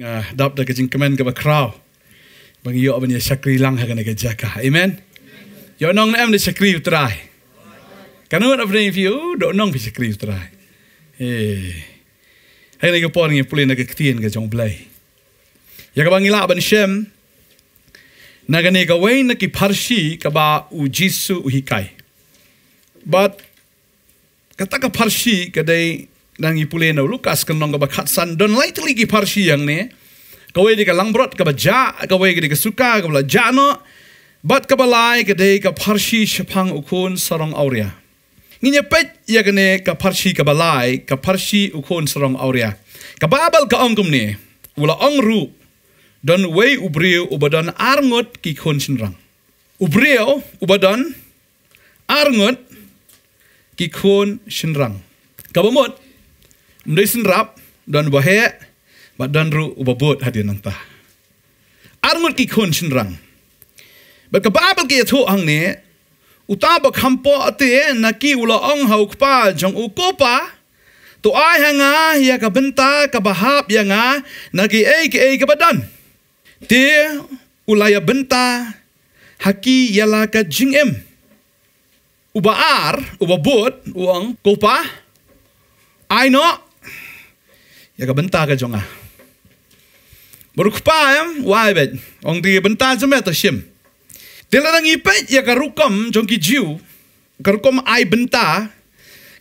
Ah, dap da kajing kemen ke bakraw bang yo abani sakri lang ha kana gejaka amen yo nong nem ni sakri utrai kanu na brain view do nong bi sakri utrai eh hari ni kau porni pulin na ge ktien ge jong blai ya ka bang ila shem Naga-ne na ki farshi kaba u jisu u but kata ka kaday kadai nang ipule na lukas kenong kaba katsan don lightly ki yang ne kawai di ka langbrot kaba ja kawai di ka suka kaba ja no but kaba lai kadai ka farshi shapang ukun sarong aurea. nginya pet ya kene farshi kaba lai ka ukun sarong aurea. kaba abal ka ongkum ne ula ongru dan wei ubrio ubadon arngot ki khon sinrang ubreu ubadon arngot ki khon sinrang kabamot mdei sinrap don bahe badan ru ubabot hadian nangta arngot ki khon sinrang ba kababel ki thu ang ne utaba khampo ate ula ong haukpa jang ukopa to ai hanga ya ka benta ka ya nga nagi ei ke ei badan Te ulaya benta haki yalaka jingem. Uba ar, uba bot, uang kopa. Aino. Yaga benta ka jonga. Ah. Barukpa yam, waibet. Ong di benta jemeta eh shim. Dela nang ya ka rukam jongki jiu. rukam ai benta.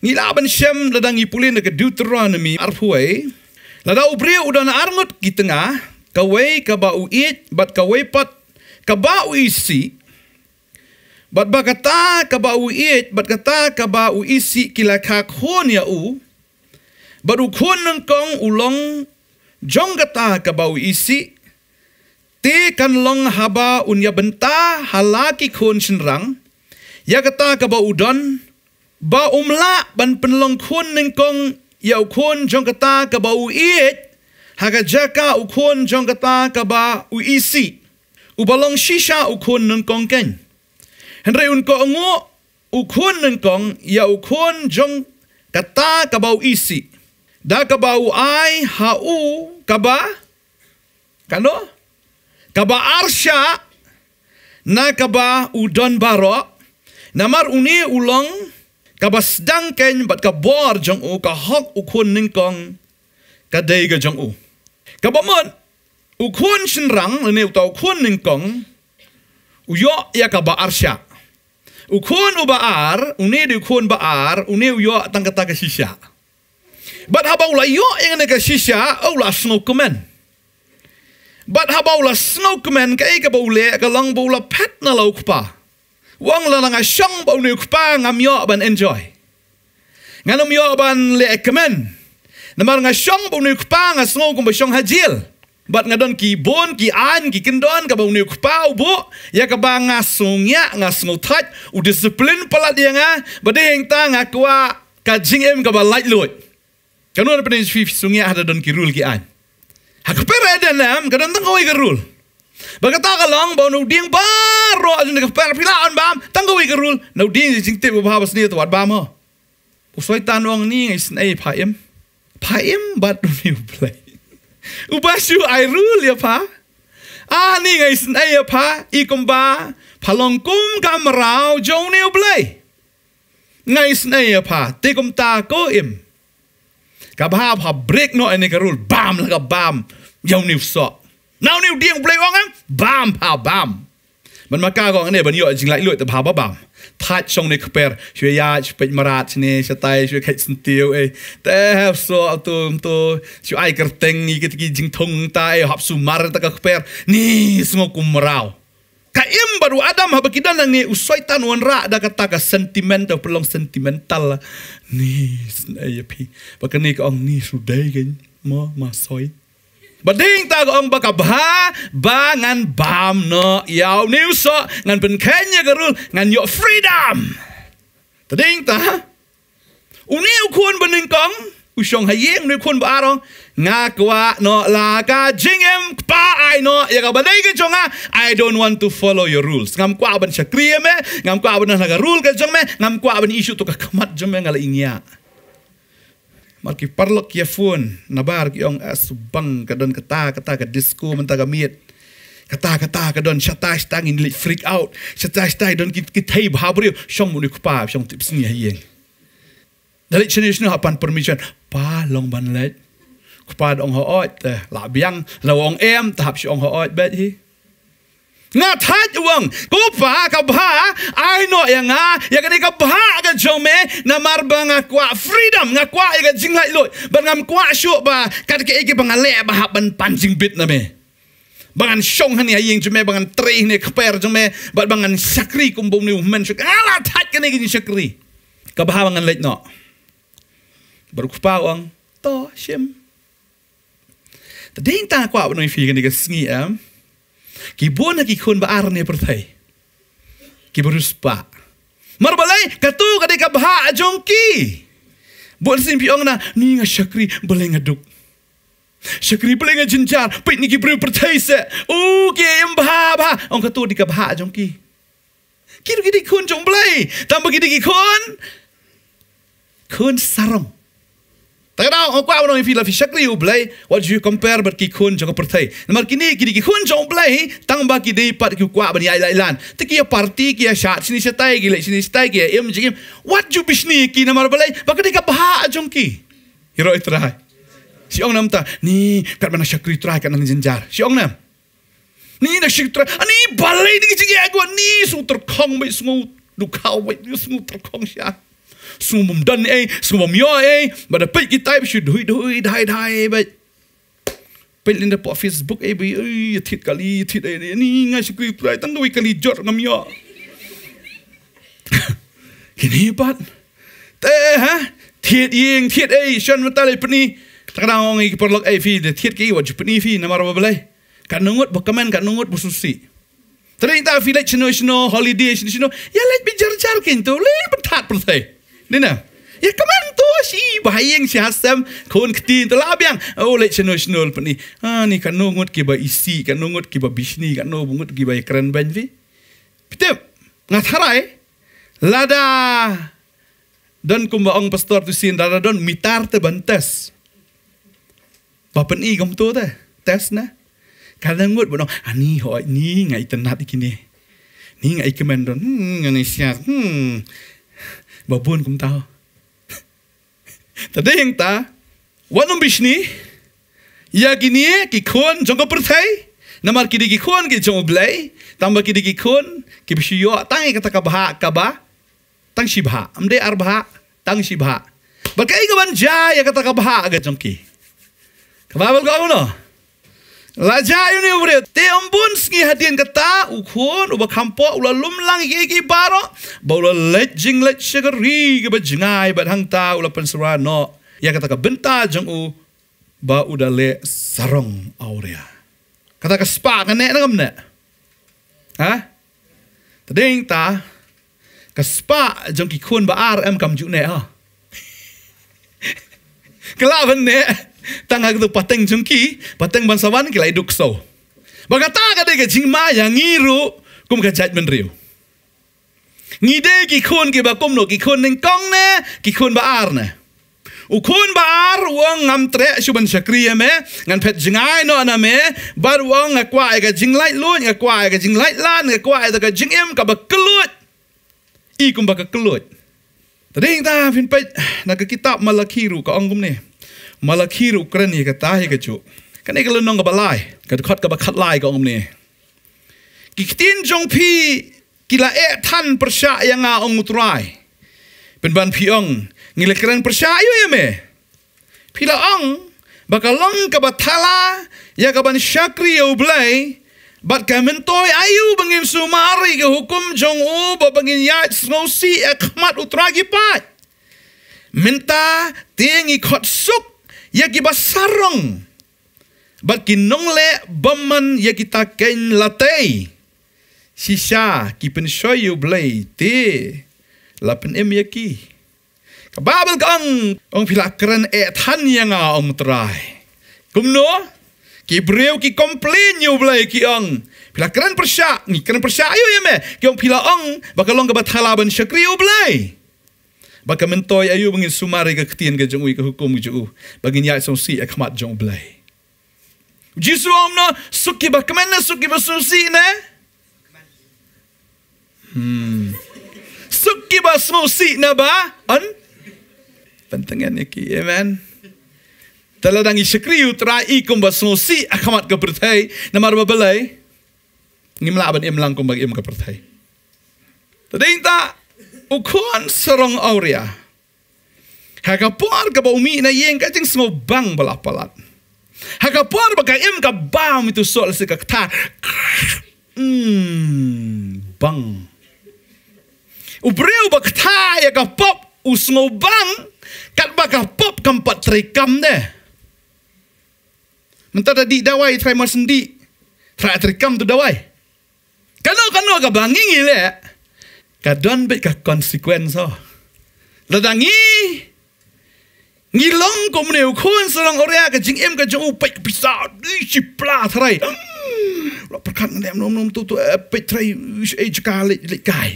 Ngilaban shem ladang ipulin ke Deuteronomy arhuai. Lada ubri armut kita gitengah kawai kabau it, bat kawai pat kabau isi. Bat bakata kabau it, bat kata kabau isi kila kakhon ya u. Bat ukon kong ulong jong kata kabau isi. Te kan long haba unya benta halaki kon senrang. Ya kata kabau udon. Ba umla ban penlong khon ng kong yau kon jong kata kabau it. Hagajaka ukun jongkata kaba uisi. Ubalong shisha ukun nungkong ken. Henry unko ungu ukun nungkong ya ukun jong kata kaba uisi. Da kaba uai hau kaba kano? Kaba arsha na kaba udon baro. Namar uni ulong kabasdang ken bat kabor jong u kahok ukun ningkong kaday ga jong u. ก็บ่มันอุคุนชินรังเนี่ยตัวคุนนิ่งกงอุยอยากบ่อาร์ชาอุคุนอุบะอาร์อุเนี่ยอุคุนบะอาร์อุเนี่ยอุยอตั้งกตากะชิชาบัดฮับเอาละยอเองนะกะชิชาเอาละสโนกแมนบัดฮับเอาละสโนกแมนก็เอกบเ่เละก็ลังบ่ละเพชรน่เลาคุปะวังละลังอ่ช่างบ่เนี่ยคุปะงามยอบันเอนจอยงั้นเายอบันเละกแมน Namar nga syong bau ni kpa nga sngau kumba syong hajil. Bat nga don ki bon ki an ki kendon kaba bau kpa ya kaba ba nga sungya nga sngau u disiplin pala dia nga bade yang ta nga kwa ka jing em kaba light lot. Kanu ada penis fi sungya ada don ki rule ki an. Hak pera ada nam ka don tang kawai ka rule. Baka ta ka lang bau nau ding baro ajun ka pera pilaan bam tang kawai ka rule nau ding jing te bu ba bas ni ya tu bam ho. Usoi tan ni ngai snai pa em. พาเอ็มบัดนิวเพลย์อุบาชูไอรูเลยพะอ่านี่ไงสินไอพะอีกมบาพะลองกุมกำราวจงนิวเพลย์ไงสินไอพะตีกุมตาก็เอ็มกับภาพับเบรกโน่อยในกระรูดบามแล้วก็บามยาวนิวสอกนาวนิวเดียงเพลย์ว่างั้นบามพะบามมันมาก้าก่อนเนี่ยบรรยอจริงไรลุยแต่พะบ่บาม tat chong ne kper shwe yach pet marat ne shatai shwe kai sin tiu e te hab so to to shwe ai ker teng ni kit ki jing thong ta e hab ni sngo kum ka im baru adam hab kidan nang ni usoi tan wan ra da ka sentiment pelong sentimental ni sne ye pi ba ka ni ka ong ni su dai ma soi Beding ta ko ang bakabha ba bam no yaw niuso ngan ben Kenya garul ngan yo freedom. Tading ta. Uni ukun bening kong usong hayeng ni kun barong ngakwa no laka jingem pa ai no ya ka badai ke jonga I don't want to follow your rules ngam kwa ban shakriye me ngam kwa ban naga rule ke jong me ngam kwa ban issue to ka kamat jong me ngala ingya marki parlok kia ya fun nabar ki ong asubang kadon kata kata ka disco menta ka miet kata kata kadon shata shtang in lit freak out shata shtai don ki ki thai bhabri shong muni khupa shong tips ni ya yeng dalit chinish no hapan permission pa long ban let khupa eh, ong ho ot la biang la ong em tahap shong ho ot bet hi nga that wang ko pa ka ba ai no ya à nga ya ka ni ka ba ka jome na marba nga qua freedom nga kwa ya ka lại lo ban ngam qua show ba cái cái ke bang le ba ha ban pan jing bit na me bangan song hani ai aying jome bangan tre ne kper jome ba bangan sakri kumbum ni men shuk ala that ka ni ki sakri ka ba bangan le no baru phá wang to shim ta ding ta kwa no fi ka ni ka sngi am Kibon bona e ki khun ba arne pertai. Ki berus pa. Marbalai katu kadai ka ajongki. Bon sim na ni nga syakri balai ngaduk. Syakri balai jenjar. pit ni ki beru pertai se. U ki em bah ong katu di ka bah ajongki. Ki ki di khun jong balai. Tambah ki di ki sarong. Tagadaw ho kwa no fi la fi shakri what you compare but jangka khun jong per thai kini ki ki khun jong blai tang ba ki dei pat ki kwa ya yai lan te ki party sini shatai ki le sini shatai ki em jing what you bishni ki namar blai ba ka ka bah si orang nam ta ni kat mana shakri trai kat jenjar si orang nam ni na shiktra ani balai ni ki ji ni su ter khong bai su du khau sung bom dan e sung bom yo e ba da pe ki type should hui hui dai dai ba pe lên da po facebook e bi ơi thịt kali thịt e ni ngai su ki plai tang wi kali jor ngam yo kini pat te ha thiệt yên thiệt ấy chân mất ta lấy pni ta đang ngon cái phần lộc ấy phi để thiệt cái vật pni phi nằm ở bên cả nungut bậc comment cả nungut bậc sushi ta đây ta phi lấy chino chino holiday chino chino ya dạ lấy bị jar jar kinh tu lấy bật thắt bật thế Nina. Ya kaman tu si bahayang si hasam kon ketin tu yang Oh lek channel senol peni. ah ni kan ngut kiba isi kan ngut kiba bisni kan ngut kiba keren banvi. Pitep ngat harai. Lada dan kumba ong pastor tu sin lada don mitar te bantes. Bapen i gam tu te tes na. Kadang ngut bonong ani ah, hoi ni ngai tenat ikini. Ni ngai kemen don. Hmm ngai siat. Hmm ba buwan kum tao. Tada yang ta, wanum bishni, ya gini ki kon jongko pertai, namar kidi ki kon ki jong blai, tambah kidi ki kon ki tang kata kabha kaba, tang shibha, amde arbha, tang shibha. bagai kawan ja ya kata kabha aga jongki. Kababal kau no? Laja ja yu te ambun ski hadien kata ukhon uba kampo ula lumlang ye gi baro baula lejing le shagari ge ba jingai ba ula pensura no ya kata ka benta jang u ba uda le sarong aurea kata ka spa ka ne ngam ne ha tading ta ka spa jang ki khun ba rm kam ju ne ha kelawan ne Tanga tu pateng jungki, pateng bangsawan kila iduk so. Bagata kada ke jingma yang ngiru kum ka judgment riu. Ngide ki kun ki ba kum no ki kun ning kong ne, ki kun ba ar ne. Ukun ba ar wong ngam tre suban sakriya me, ngan pet jingai no ana me, bar wong nga kwa ga jing light lut, nga kwa ga jing light lan, nga kwa ga jing em ka ba kelut. I kum ba ka Tadi kita pin pet nak kitab Malakiru ru ka ongkum malakiru kren hi kata hi kacu. Kan ikal nong ka balai, ka kot ka bakat lai ka om ni. Kikitin jong pi kila e tan persya yang a ong utrai. Pen pi ong ngile kren persya yo ya me. Pi la ong bakalong ka batala ya ka ban syakri yo blai. Bat kamen toy ayu bengin sumari ke hukum jong obo ba yait ya smosi akmat e utragi pat. Minta tiang suk yaki basarong baki nongle baman yaki taken latei sisa ki pensoyu blei te lapen em yaki kababal kang ong filakren e than yanga ong trai kumno ki breu ki komplain yu blei ki ang filakren persya ni kren persya ayo yeme ki ang pila bakalong gabat halaban syakri blay. Baka mentoy ayu bangin sumari ke ketien ke jengui ke hukum juu. Bangin yai songsi akmat jong belai. Jisu omno suki ba kemana suki ba susi ne? Hmm. Suki ba susi na ba? An? Pentingan iki, amen. Taladangi sekriu terai kum ba susi akmat ke pertai. Namar ba belai. Ngimla aban im langkum bagi im ke pertai. Tading tak ukuan serong aurea. Haga por ka ba umi na yeng ka jing smo bang balapalat. Haga por ba ka im ka bam itu sol si ka ta. Mm, bang. Ubreu ba ta ya ka pop usmo bang kat ba ka pop kampat trikam deh. Mentar tadi dawai try sendi. Try trikam tu dawai. Kano kano ka banging ile kadon bet ka ho. ladangi ngilong komneu khun sorong oria ka jing em ka jong u pek pisa di si pla thrai lo perkat ngem nom nom tu tu pek thrai e jka le le kai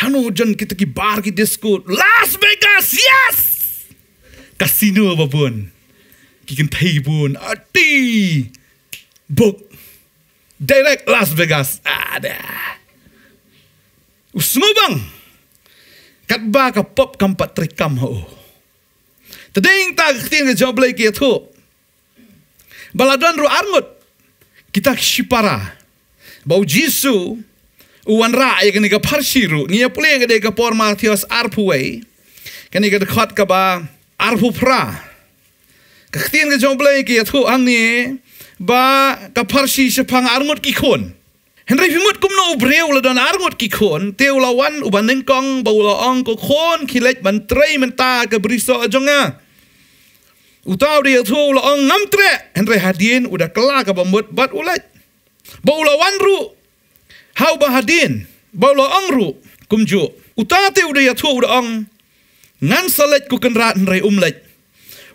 hanu kita ki bar ki disco Las Vegas yes kasino babun kikin thai bun ati book direct Las Vegas ada Usmubang. katba ba ka pop kam patrikam ho. Tadeng ta kting ka joblay ki atho. ru arngot. Kita shipara. Bau Jisu Uwan ra ya kani ka parsiru. Niya pule ka de ka por Matthews arpuway. Kani ka khot ka ba arpu pra. Ka kting ka joblay ki ang ni ba ka parsi shipang arngot ki kon. เห็นไรพิมุดกุมโนเบรวละดอนอาร์งดกี่คนเตียวละวันอุบันหนงกองบาวละอองก็คนขี้เล็ดมันเตรมันตากับบริสอจงะอุตาวเดียวทูละอองงํมเตรเห็นไรฮัดีนอุดากล้ากับบมดบัดอุเล็ดบาวละวันรู้ฮาบาฮัดีนบาวละอองรู้กุมจูอุตาเตียวเดียวทูละอองงั้นสเล็ดกุกันราดไรอุมเล็ด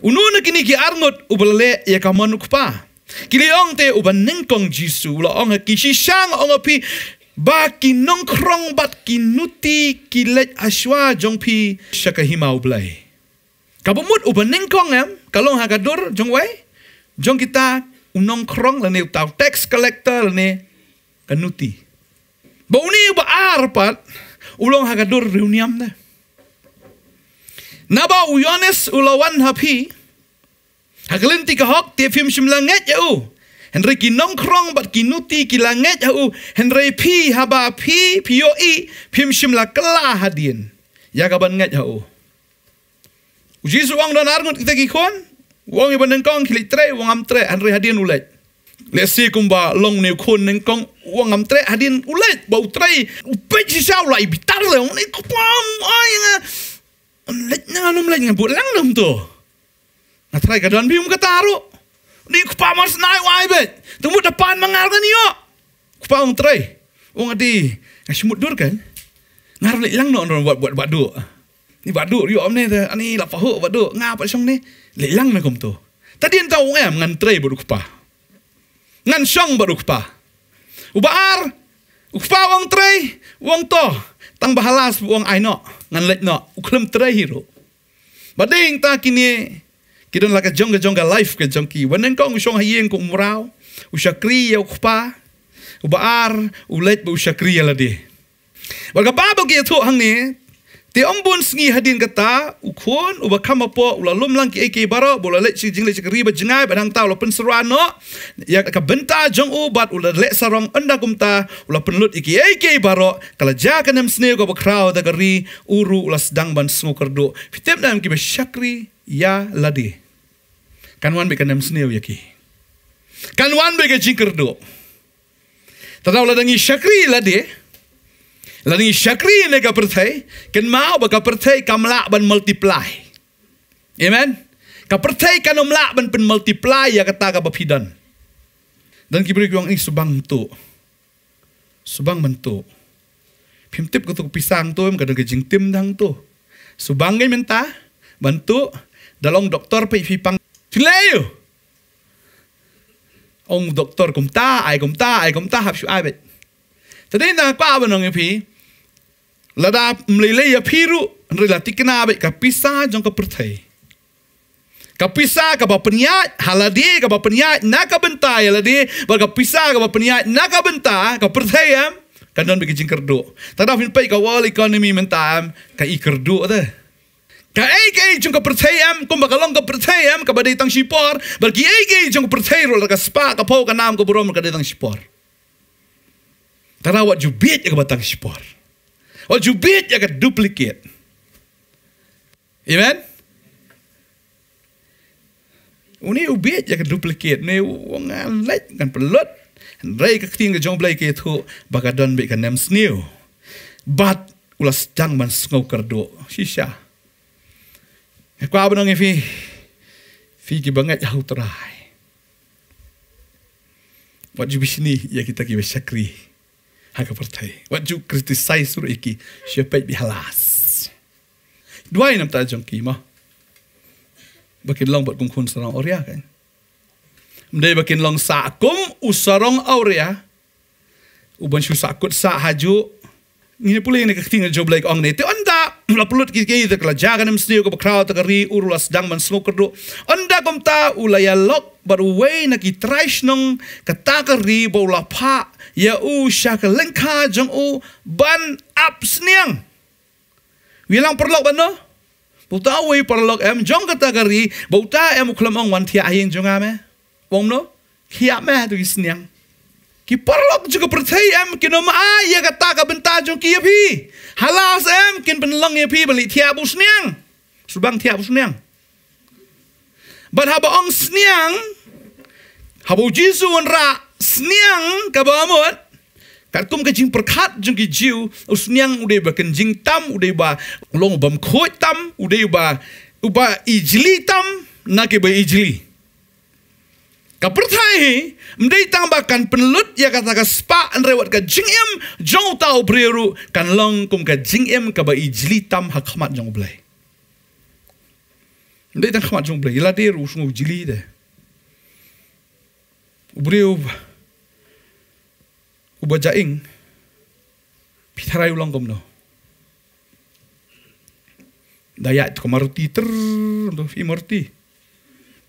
อุนูนกินิกิอาร์งดอุบลเละยกามันุกปา Kili ong te uban nengkong jisu la ong ki shang sang ong pi ba ki nong bat ki nuti ki let aswa jong pi himau blai. Kabumut uban nengkong em kalong hagador jong wai jong kita unong krong utau tax collector lene kanuti. Ba uni ba arpat ulong hagador reuniam na. Naba uyones ulawan hapi Haglen ti kahok ti film shimlanget ya u. Henry ki nongkrong bat kinuti kilanget ya u. Henry pi haba pi pio e, i pim shimla kela hadin. Ya kaban ngat ya u. Ujisu wang don Argun kita kikon. Wang iban nengkong kilik tre wang am tre Henry hadin ulet. Lesi kumba long ni kun nengkong wang am tre hadin ulet bau tre. Upej si sao lai bitar le ni kupam ay nga. Let nga nom let nga buat lang nom natrai kadon bium um kataru ni kupa mars nai wai bet tumu depan mengar kan yo kupa um trai um oh, adi mudur dur kan ngar le ilang no buat buat badu ni badu yo om ne ani ah, la pahu badu ngap song ne le ilang na kom tu tadi entau um eh, em ngan try baru kupa ngan song baru kupa ubar kupa wong try wong to tang bahalas wong aino ngan lek no uklem trai hiro bading ta kini Kidon laka jonga jonga life ke jongki. Wanen kong usong hayeng ko umrao. Ushakri ya ukpa. Ubaar ulet ba ushakri ya ladi. Waga babo ke tu hang ni. Ti ombun sngi hadin kata ukun uba kama po ula lum lang ki eke baro bola let si jingle si riba jengai badang ta ula penserano ya ka benta jong ubat ula let sarong enda kumta ula penlut iki eke baro kala ja kanam sneo ko ba da gari uru ula sedang ban sngokerdo fitep dam ki ba Ya ladi. Kan wan beka nem snew yaki. Kan wan beka jingker do. Tadaw ladangi syakri ladi. Ladangi syakri nega pertai. ken mau baga pertai kamla ban multiply. Amen. Ka pertai kan omla ban pen multiply ya kata ka bapidan. Dan kibri kuang ini subang tu. Subang mentu. Pimtip kutuk pisang tu, kadang kejing tim dang tu. Subang minta, bantu, dalong doktor pe phipang thlayo ông doktor cũng ta ai cũng ta ai abet. tadi na kwa banong phi lada mlele ya phiru rila tikna bet ka pisa jong ka perthai ka pisa ka ba peniat haladi ka ba peniat na ka bentai haladi ba ka pisa ka ba peniat na ka bentai ka perthai am kanon bigi jingkerdu tadaf in pai ka wal economy mentam ka ikerdu ta Ka ei ka ei jung ka percayam ko makalong ka percayam ka badai tang shipor bal ki ei jung ka rol ka spa ka pau ka nam ka burom ka tang sipor. Tara wat jubit ka batang sipor. Wat jubit ka duplicate. Amen. Uni ubit ya duplicate ne wongan lek kan pelot. Rai ka ting ka jong blai ke thu baka don be ka nem But ulas jang man sngau kerdo shisha. Kau bên nghe phi phi ki bangat yahu terai. Waktu di sini ya kita kira syakri. Haka pertai. Waktu kritis saya suru iki yang dihalas? Dua yang nampak jong ki Bakin long buat kungkun sarang oria kan. Mdai bakin long sakum usarong auria. Uban syu sakut sa haju. Ini pula ni kakti ngajob laik ong nete on lapulut ki ki de jaga jaganam sni ko kraw ta ri urula sedang man smoke kerdu onda kom ta ya lok baru wei na ki traish nong kata keri bau la pa ya u sha ka lengka jong u ban ap sniang wilang perlok ban no buta wei perlok em jong kata bauta ri buta em klamong wan tia ayin jong ame bom no khiap me tu sniang कि परलोक जुग पृथ्वी एम किनो मा या कता का बंता जो कि अभी हलास एम किन बन लंग ये बलि थिया बुसनियांग subang thiap suniang ban haba ong sniang habo jisu on ra sniang ka ba amot kum ka jing perkhat jung ki jiu sniang udai ba ken tam udai ba long bam khoj tam ude ba uba ijli tam na ke ba ijli Kapertai mendai tambahkan penelut ia kata ke spa an rewat ke jingem jong tau breru kan longkum kum ke jingem ke bai jilitam hakmat jong blai. Mendai tang hakmat jong blai ila deru sungu jili de. Ubreu uba jaing pitarai ulang kum no. Dayak tu kemaruti ter tu imarti.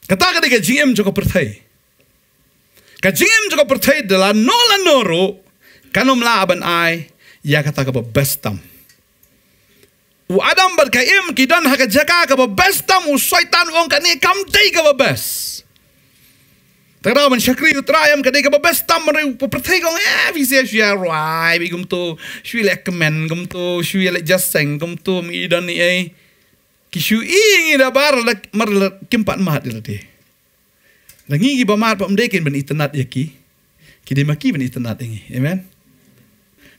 Kata ketika jingem jong kapertai. Kajim juga pertai adalah nola noro. kanum la aban ai ya kata ka bestam. U adam bar kidan ha ka jaka bestam u syaitan kani ka kam tei ka best. Tara man shakri utrayam ka dei ka bestam re u pertai kong eh, e vi se shia rai bi gum tu shui lek kemen gum tu shui le jaseng gum tu mi dan ni ai. Kishu i ngi da bar mar kimpat mahat dilati. Dan ngi ba mar pa mdekin ben itanat yaki. Kide maki ben itanat ini, Amen.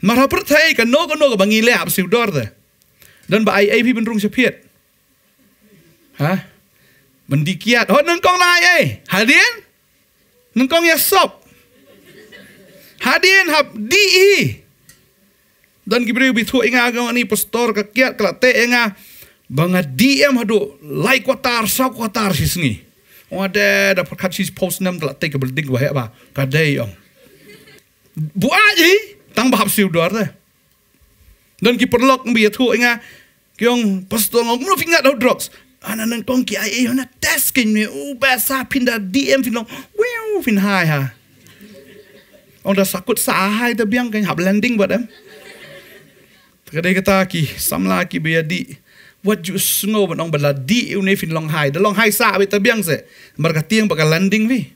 Mar ha pertai kan no ko no ko bangi le ap siu dor Dan ba ai ai pi ben rung sepiet. Ha? Ben dikiat. Ho neng kong lai ai. Hadien? Neng kong ya sop. Hadien hab di i. Dan kibri bitu inga agama ni pastor kekiat kelate inga. Banga diem hadu lai kotar sok kotar sisngi. Ode dapat kasih post nam tla te kabel ding apa kadei kadai om. Bua tang bahap siu dor de. Dan ki perlok bi engah, inga kyong pastor ngom no finga dau drugs. Ana nang tong ki ai ona test kin me u ba DM fin long. Wow fin hai ha. Ong da sakut sa hai da biang kan hab landing buat em, Kadai kata ki samla ki bi di wat ju snow ban ong bala di une fin long hai da long hai sa be tabiang se mar ka tiang baka landing vi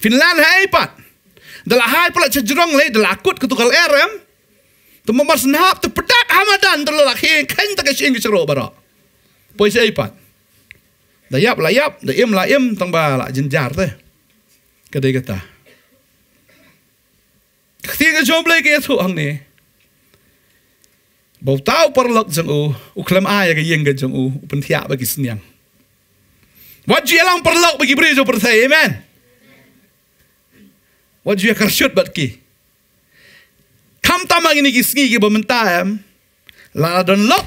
Finland lan hai pat dala hai pala chajrong le dala akut ketukal erem tu er mamar snap tu pedak hamadan tu lalak hing kan tak sing chro bara poi se pat da yap la yap da im la im tang ba la jenjar te kedai kata Ketiga jom lagi itu hang ni bau tau perlok jeng u u klem aya ke yeng ke jeng u u pentia bagi seniang wajib elang perlok bagi beri jo percaya amen wajib e kersyut bat ki kam tamang ini kisngi ki bamentam la don lok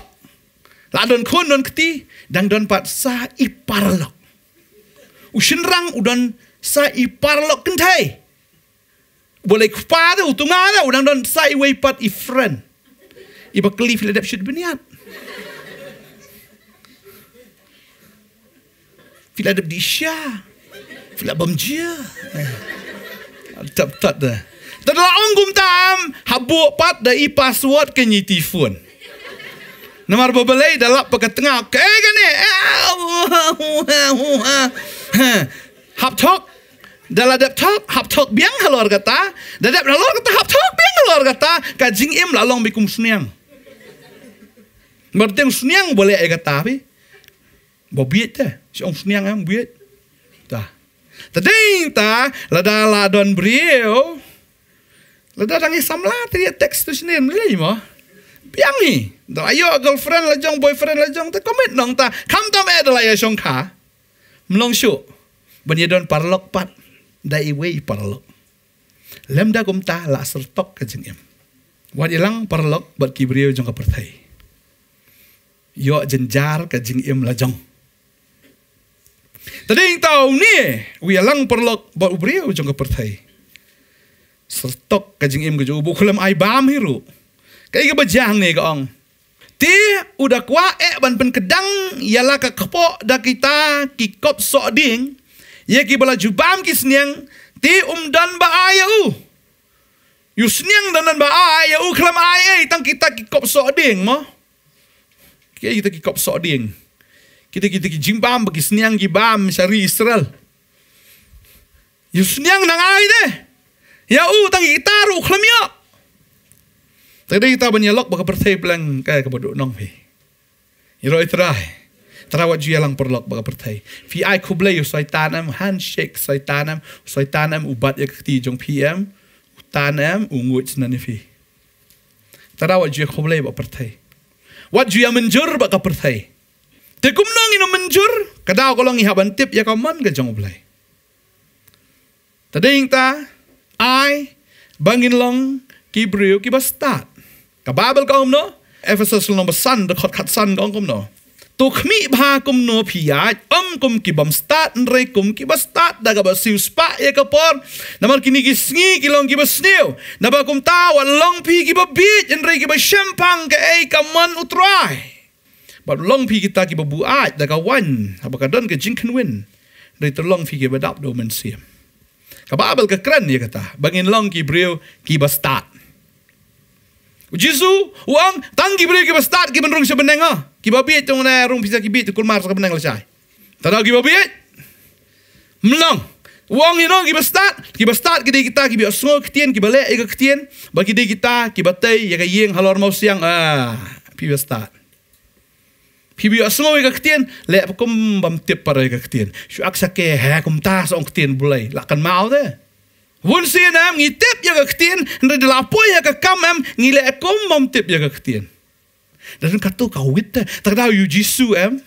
la don kun don keti dang don pat sa iparlok u shenrang u don sa iparlok kentai boleh kepada utungan udang don sa iway pat ifren يبقى لي في الادب شد بنيان في الادب دي الشاه في الابام جيا تب تب ده تدلا ongum tam habu pat da i password ke nyi tifun namar bobelai dalap pakai tengah ke gane eh, eh, eh, hap tok dalam laptop hap tok biang halor kata dadap halor kata hap tok biang halor kata kajing im lalong bikum suniang Merteng sniang boleh ya kata tapi Bo biet te. Si ong sniang yang biet. Ta. Tading ta lada ladon brio. Lada dang isam Tadi tri teks tu snin mlei mah, Piang ni. Do ayo girlfriend la jong boyfriend la jong te commit nong ta. Kam ta eh do la ya shong ka. Mlong shu. Banye don parlok pat. Dai wei parlok. Lem da ta la sertok ke jengim. Wat ilang parlok bat kibriyo jong pertai yo jenjar ke jing im lajong. Tadi tau ni, wia lang perlok buat ubria ujung ke pertai. Sertok ke jing im ke jo bu ai bam hiru. Kai ke bajang ni ke ong. Ti udah kwa e ban pen kedang ialah ke kepo da kita ki sok ding. Ye ki bala jubam ki ti um dan ba ayau. Yusniang dan dan ba ayau kelam ai ya tang kita kikop sok ding mo. Kaya kita kikop sok ding. Kita kita kijimbam bagi seniang gibam syari Israel. Ya seniang nang ai de. Ya u tang kita ru khlemyo. Ya. Tadi kita banyak baga pertai pelang kaya kepada nong pe. Ya roi terai. Terawat juga lang perlok baga pertai. Fi ai kubla yu tanam, handshake tanam, soitanam, tanam ubat ya kekti jong PM, utanam ungut senani fi. Terawat juga kubla yu baga wat juya menjur bak kapertai. Te kumnang ino menjur, kada ko lang ihaban tip ya kaman ka jang ublay. Tading ta, ay, bangin long, kibriyo kibastat. Kababal ka umno, Ephesus long basan, dakot katsan ka no. Tukmi khmi ba no phiya om kum ki bam start re kum ki bas start basiu spa ye kini ki sngi ki long ki bas snew kum long phi ki ba beat ki ka ei kaman utrai ba long phi ki ta ki ba bu wan ba ka don win re terlong long phi ki ba do men siam ka abel kran ye kata bangin long ki breu ki Jesus uang tangi beri ke start ke benrung sebenenga. Ah. Ki babi tong na rung pisa ki bit kul mar ke beneng lesai. Tada ki babi. Uang Wang ino ki start, ki start ki kita ki bi sungo ketien ki balik ketien, bagi ki kita kibatei batai ya ka halor mau siang ah. Pi start. Pi bi sungo ketien, lek kom bam tip para ke ketien. Shu aksa ke ha kom tas ong ketien boleh Lakan mau deh. Wun si ngi tip ya kaktien, nda de lapo ya ka em, ngi le kom mam tip ya kaktien. Dan katu ka witte, tak dau yu jisu em.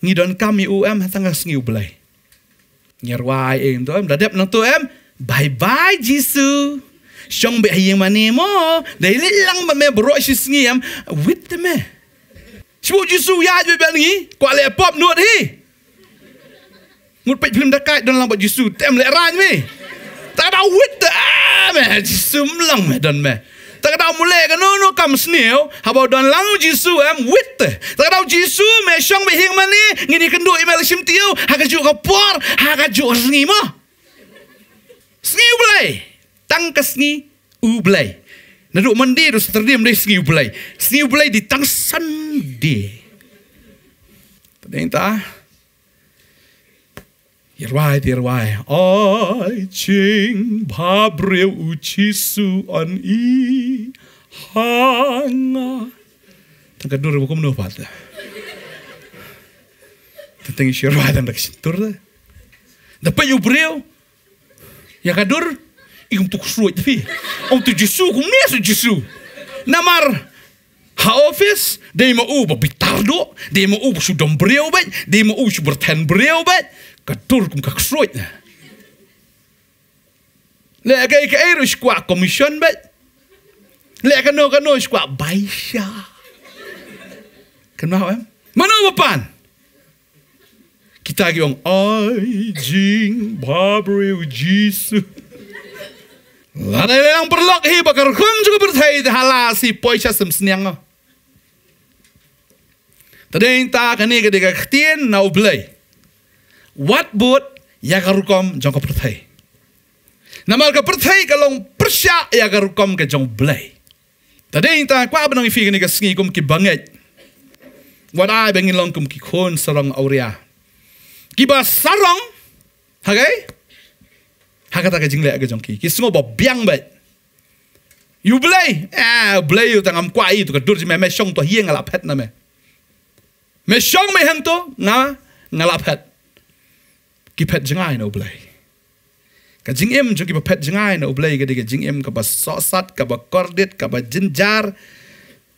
Ngi don kami u em tangga ngi belai. Nyerwai em to em dadep nang tu em. Bye bye jisu. shong be ayang mane mo, dai lilang ba me bro shi ngi em te me. Sibu jisu ya ju ben ngi, kwa le pop nuot hi. Ngut pek film dakai don lang ba jisu tem le raj me. Tak ada wit de meh, jisum lang me don Tak ada mulai kan no no kam sniu. Haba don lang jisu em wit Tak ada jisu me syong be hing mani ngini kendo kan email sim tiu haga kan ju kapor haga kan ju sngi mo. Sngi ublai. Tang kesni ublay. Nadu mandi dus terdiam deh sngi ublai. Sngi di tang sandi. Tadi entah Jerwai, jerwai. Ai ching babreu uchisu an hanga. Tengah dulu buku menu Tentang isi jerwai dan dak sintur da. Dapat Ya kadur. Igum tuk suit fi. Om tu jisu kum Namar. Haofis, de ma uba bitardo, de ma uba sudah dombreu bet, de ma uba su berten breu bet katurkum kak sroit na. Le ka ka eru skwa commission ba. Le ka no ka no skwa baisha. Kan mau em? Mana pan? Kita gi ong ai jing babri jisu. Lada yang berlok hi bakar kum juga bertai halasi poisha semsniang, sniang. Tadi ta kani ketika ketien nau wat bud yagarukom jong ko perthai namal ka perthai kalong persya garukom ke jong Tadi yang tak kwa benang ifi ni ka kum ki banget wat ai bengin long kum ki khon sarang auria kiba sarang hagai hakata ke jingle ke jong ki ki singo biang bet you blai Eh blai you tangam kuai itu tu ka me me shong to hieng ala phet me shong me hang to na ngalap ki phet jingai no blai ka jingem chu ki ba phet jingai no blai ka dik jingem ka ba so sat ka ba kordit ka ba jinjar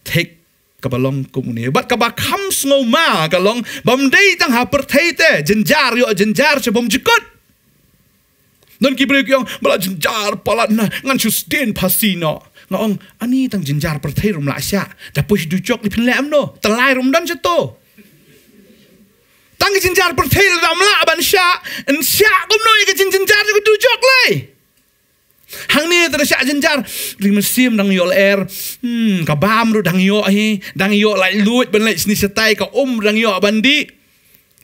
thek ka ba long kum ni bat ka ba kham snow ma ka long bam dei tang ha per thei te jinjar yo jinjar chu bom jikot non ki brek yong bala jinjar palat na ngan chu stin pasino ngong ani tang jinjar per thei rum la sha da push du chok ni phin lam no talai rum dan chu to tang gi jinjar per thil dam la ban sha en sha kum noi gi jinjar gi tu jok lai hang ni tra sha jinjar ri mes sim dang yol er hmm ka bam ru dang yo hi dang yo lai luit ban lai sni se tai ka um dang yo ban di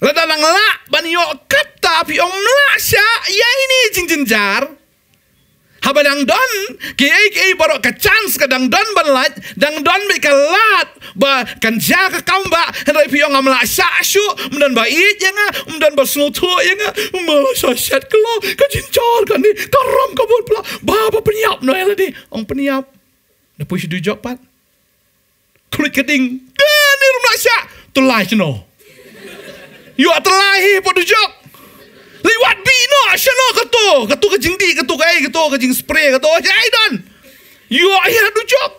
la dang la ban yo kat ta pi om la sha ya ini jin jinjar jar haba yang don kiai ei baru ke chance kadang dang don ban lat dang don mi ka lat ba kan ja ka kam ba rai piong ngam la sha shu mdan ba i yang a kan ba snu yang a ma ni karam ram bol pla ba ba peniap no ya di ong peniap na pu du jok pat kulit keding ni rum la sha tu lai chno yo atlai hi du jok lewat bino asyano kato kato ka di, kato ka kato ka jing spray kato oh, ya, ay dan yo ay na ducok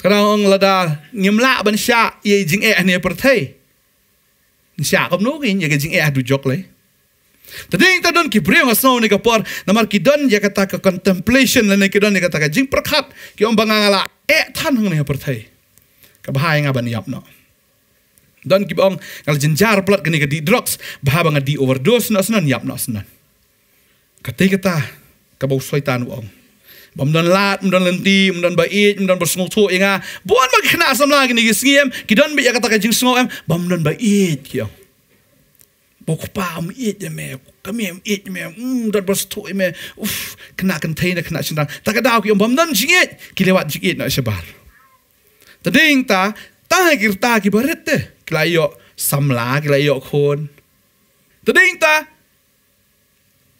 karang ang lada nyemla ban sya ye jing eh ne perthai sya kam no gin ye jing eh ducok le Tadi kita don ki brio ngasno ni kapor namar ki don ya kata ke contemplation lan ki don ya kata ka jing perkat ki om bangangala eh tan hang ne perthai ka bahai ngaban yap no Don gib ong ngal jenjar plot kene di drugs bah banget di overdose no senan yap no Kata kita bau syaitan ong. Bam don lat, don lenti, don bait, don bersungguh tu inga. Ya Buan bagi kena asam lagi ni sngiem, kidon bi kata kajing sungut em, bam don bait kio. Bok pam it ya me, kami em it me, um hmm, don berstu me. Uff, kena container kena cendang. Tak ada aku yang bam don jingit, kilewat jingit na sebar. Tading ta, ta kirta kibaret deh lại samla sam la lại yo khôn ta đinh ta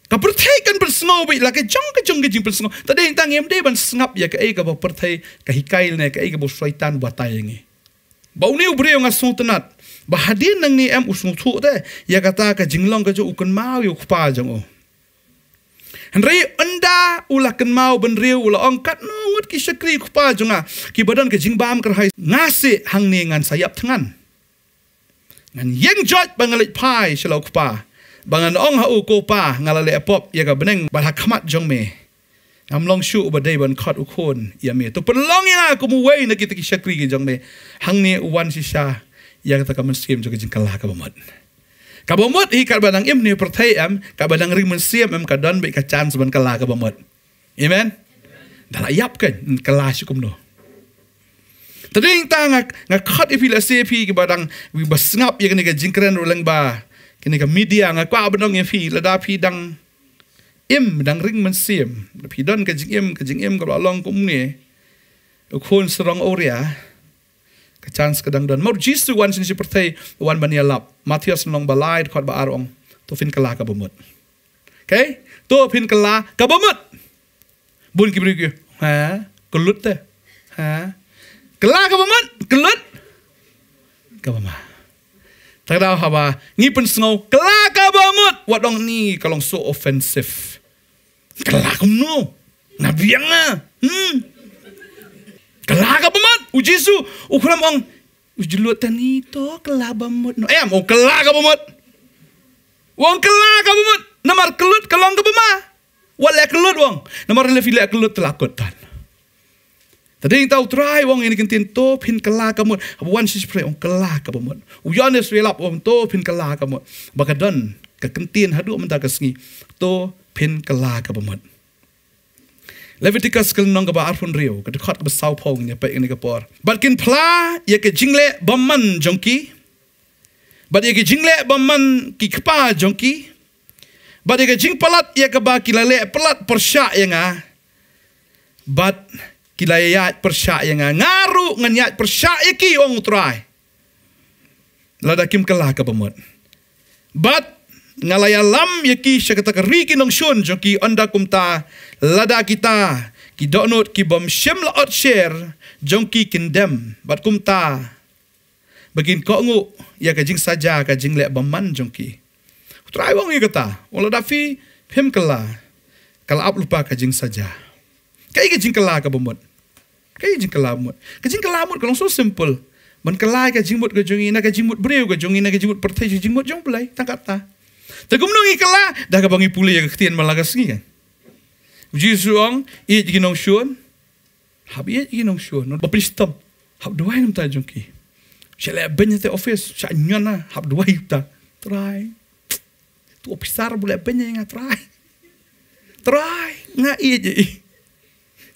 ka kan ber snow bi la ke jong ke jong ke jing ber snow ta đinh ta ngem de ban ngap ya ke e ka ba pertai ka hikai ne ka e ka bo shaitan ba tai ngi ba uni u breng asu tnat nang ni em usung thu de ya ka ta ka ka jo ukun mau yo khpa jong o Henry anda ulakan mau benri ula angkat nungut kisah kri kupa jonga ki badan ke jingbam kerhai ngasih hang ni ngan sayap tengan Ngan yen jot bangalik pai shalok pa. Bangan ong ha u pa ngalale pop ya ka beneng bal hakamat jong me. Am long shu ba dei ban khat u khon ya me. To pelong ya ku mu wei na kita ki shakri ki jong me. Hang ne wan si sha ya ka ka menskim jo ki jingkala ka bomot. Ka bomot hi ka banang im ne pertai am ka banang rimen siam am ka don be ka chance ban kala ka bomot. Amen. Dalah yap kan kala shukum no. ตรงตางกงขัดอีพิลาเซพีกบัดังวิบัสงับยังนี่กบจิงกรันรุลังบากันนี่กมีเดียงกว่าบันดองเอพีระดาพีดังเอ็มดังริงมันเสียมพีดันกับจิงเอ็มกับจิงเอ็มกับลองกุ้มเนี่ยคนสรองโอเรียกจันสกดังดันมอจิสวันสินสิประเทวันบันยาลับมาเทียสนองบาลายคอดบาอารองตัวฟินกลากับบุมดโอเคตัวฟินกลากับบุมดบุญกิบริกิฮะกลุดเตฮะ Kelak ka paman, kelut ka pama. Tagdaw haba, ngipon snow, kela ka bamut. Wadong ni kalong so offensive. Kela kum hmm. no. Nabiyang eh, nga. Hmm. Kela ka paman, ujisu, ukulam ang ujulutan nito, kela bamut. No. Ayam, mau kelak ka bamut. Wong kelak ka bamut. Namar kelut kalong ka pama. Wala eh, kelut wong. Namar lefi kelut telakotan. Tadi yang tau try wong ini kentin to pin kala kamu. Wan sis pray ong kala kamu. Uyan relap wong to pin kala kamu. Baka don ke kentin hadu mentah kesengi to pin kala kamu. Leviticus kel nong ba arfun rio. ke dekat ke sau pong nya ini ke por. pla ye ke jingle baman jongki. Bat ye ke jingle baman ki kpa jongki. Bat ya ke jing palat ye ke ba kilale palat persya nga. Bat Kila yayat persyaya nga ngaru ngan yat persyaya ki ong utrai. Lada ka But ngalayalam yaki syakata keriki nong shun joki onda kumta lada kita ki donut ki bom laot share jongki kindem bat kumta begin kok ngu ya kajing saja kajing lek beman jongki utrai wong kata wala dafi pim kala kala ap lupa kajing saja kai kajing kala ka bomot Kaya jing kelamut. Kajing kelamut kalau so simple. Men kelai ka jimut ka jongi na ka jimut breu ka jongi na ka jimut pertai ka jimut jong belai tangkata, ta. Tegum nungi kela dah ka bangi pulih ya ka malaga malagas ngi kan. Uji suang i jigi nong shun. Hab i jigi nong shun. No bapristam. Hab duai nam ta jongki. Shale benya te office sha e na. hab duai ta. Try. Tu opisar boleh benya nga try. Try nga i jigi.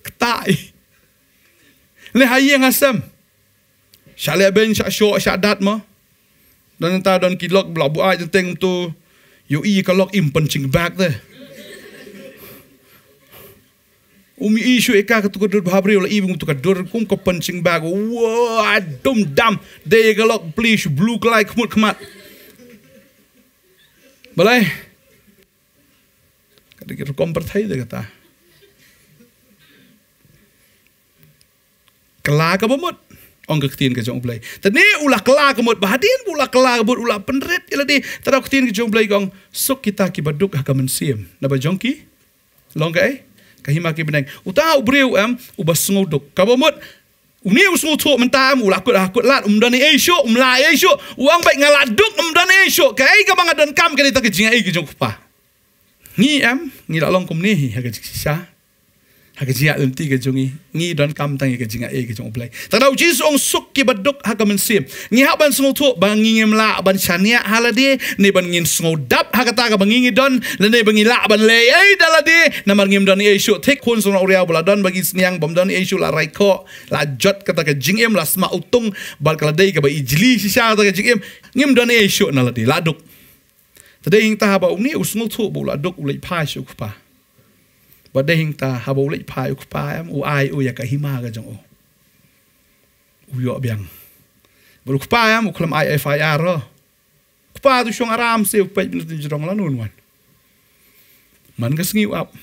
Ketai hayang asam. Syalai ben syak syok syak dat ma. Dan entah dan kilok bu buat jenteng tu. Yo i kalok im pencing bag teh. Umi e eka ketu kedur bahabri oleh ibu tu kedur kum ke pencing bag. wow, dum dam. Daya kalok please blue kelai kemut kemat. Balai. Kadang-kadang kompertai dia kata. kelakar ka bamot. Ong ke ketin ke jong blai. tadi ulah kelakar ka mot bahadin ulah kela ka mot ulah penret ila di tarau ketin ka jong blai gong sok kita ki baduk ha ka mensiam. Na ba jongki? Long ka eh? Kahima ki benang. Uta ubreu am uba sngoduk. Ka bamot Uni usul tu mentam ulah kut akut lat umdan um esyo umla esyo uang baik ngalak duk umdan ni esyo kai ka adan kam kali tak kijinga ke kijong kupa. Ni am ngi long kum ni ha ka jisa hakajia unti ke jungi ngi don kam tangi ke jinga e ke jong play tara uji song suk ki baduk hakamen sim ngi haban semutu Bang bangi ngim la ban chania halade ne ban ngin sung dap hakata ka bangi ngi don le ne bangi la ban le ei daladi namar ngem don e shu thik khun sung uria bula don bagi sniang bom don e shu la rai la jot kata ke jing em la sma utung bal kala dei ke ba ijli sisa ta ke jing em ngem don e shu naladi la duk tadei ing ta ba uni usnul bula duk ulai pha shu wa ta ha bo le phai pa am u ai u ya ka hima ga jong o u yo biang bu ku am ku lam ai fai ar ro ku du shong aram se pe bin tin jong la nun wan man ga sngi up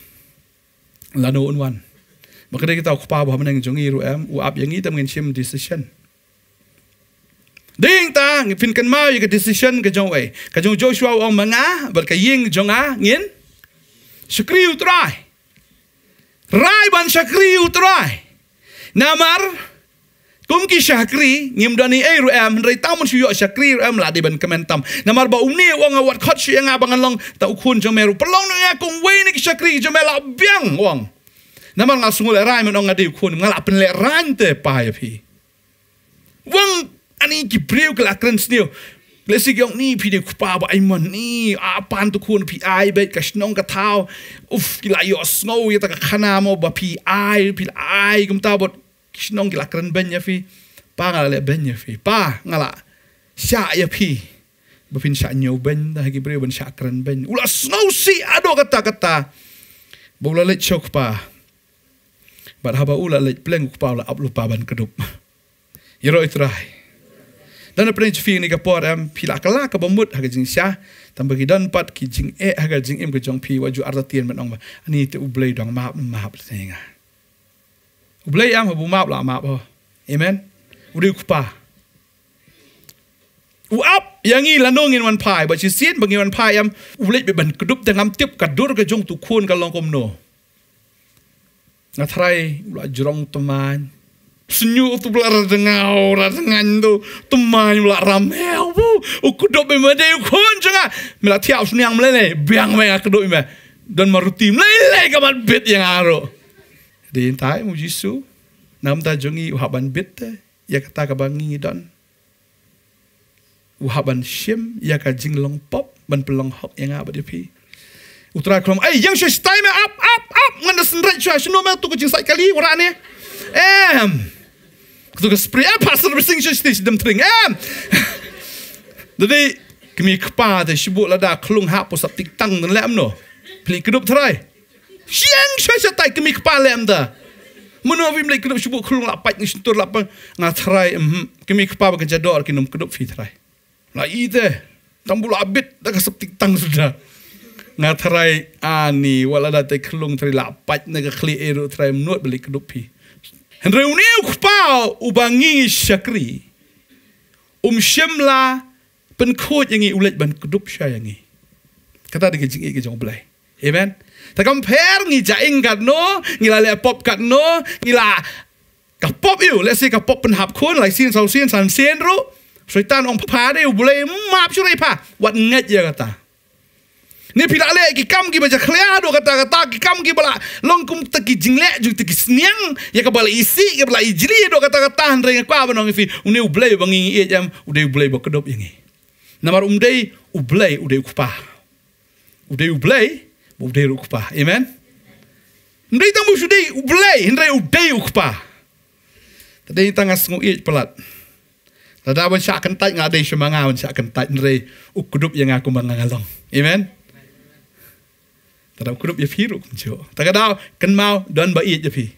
la nun wan maka de kita ku pa bo man jong i ru am u up yang i tam ngin chim decision Ding ta ngipin kan mau yu ke decision ke jong wei. Ke jong Joshua ong manga ber ke ying jong a ngin. Sekriu trai. Raiban Shakri utrai. Namar kumki Shakri nyim dani eru em rei tamun shuyo Shakri em la diban kementam. Namar ba umni wong awat khot shi yang abangan long ta ukun jomeru. Pelong nang akung wei ni Shakri jomela biang wong. Namar ngal sungul rai men ong adi ukun ngal apen le rante pai pi. Wong ani ki breu kelakren sniu. เลสิกยองนี่พี่เด็กป่าบ่ไอ้มันนี่อาปานตุคุณพี่ไอเบ็ดกับน้องกับเท้าอุฟกีฬายอสโนยตะกับขนามบ่พี่ไอพี่ไอกุมตาบดน้องกีฬากันเบนยาฟีป้างาละเบนยาฟีป้างาละชายาพี่บ่พินชาเนียวเบนตะกิบเรียบนชากันเบนอุลาสโนซีอโดกตากตาบ่ละเล็ดชกป่าบัดฮาบาอุละเล็ดเปล่งกูป่าละอับลุป่าบันกระดุบยรอยตราย dan apa yang cefing ni kapor em pilak kelak kebumbut harga jing sya tambah kita empat kijing e harga jing em kejong pi waju arta tien menong ba ani te ublay dong maap maap lah sehinga ublay am habu maap lah maap oh amen uri kupa u up yang ini lanongin wan pai baca sien bagi wan pai am ublay beban kedup tengam tip kadur kejong tu kun kalong komno Ngatrai, ulah jerong teman, Senyu tu pula radengau, radengan tu teman pula ramel ya bu. Uku dop me mede ukon cenga. Ah. Mela tiap suniang melele, biang me aku dop Dan maruti melele kaman bit yang aro. Diintai mu jisu. Nam ta jongi uhaban bit te. Ya kata kabangi don. Uhaban shim, ya kajing long pop, ban pelong hok yang abad pi. Utara krom, ay yang shes time up up up. Ngandas nrek shes, no mel tu kucing sai kali, warane. Em! Kto go spri, e, pastor, bersing sy'n sy'n sy'n dymtring, em! Dydy, kami kpa te sibuk lada kelung hak posap tik tang dan lem no. Pli kedup terai. Siang syai satai kami kpa lem ta. Menua vim lai kedup sibuk kelung lapat ni sentur lapan. Nga terai, hmm, kami kpa bakan jador kinum kedup fi terai. Lah i te, tambul abit dah kasap tik tang sudah. Nga terai ani walada te kelung terai lapat naga kli eru terai menut beli kedup pi. Reuniu kpao ubangi syakri. Um shemla penkut yang ulet ban kedup syai yang Kata dengan jingi ke jong belai. Amen. Tak compare ngi jaing kat no, ngi lale pop kat no, ngi la kapop iu, let's say kapop penhap kun, lai sin sau sin san sin ru. Syaitan ong pa de belai map syurai pa. Wat ngat ya kata. ni pila le ki kam ki baca klea do kata kata ki kam ki bala longkum teki jingle ju teki sniang ya ka bala isi ka bala ijri do kata kata handre ya kwa banong fi une ublai bangi i eh, jam ude ublay ba kedop yangi namar umdei ublai ude kupa ude ublai ude kupa amen Ndai tambu sudei ublai ndai udei ukpa tadei tangas ngu i pelat Tadawan syak kentai ngadei semanga wan sya kentai nrei ukudup yang aku mangangalong. Amen. Tarap kurup ya firu kunjo. Takadau ken mau dan ba iya jepi.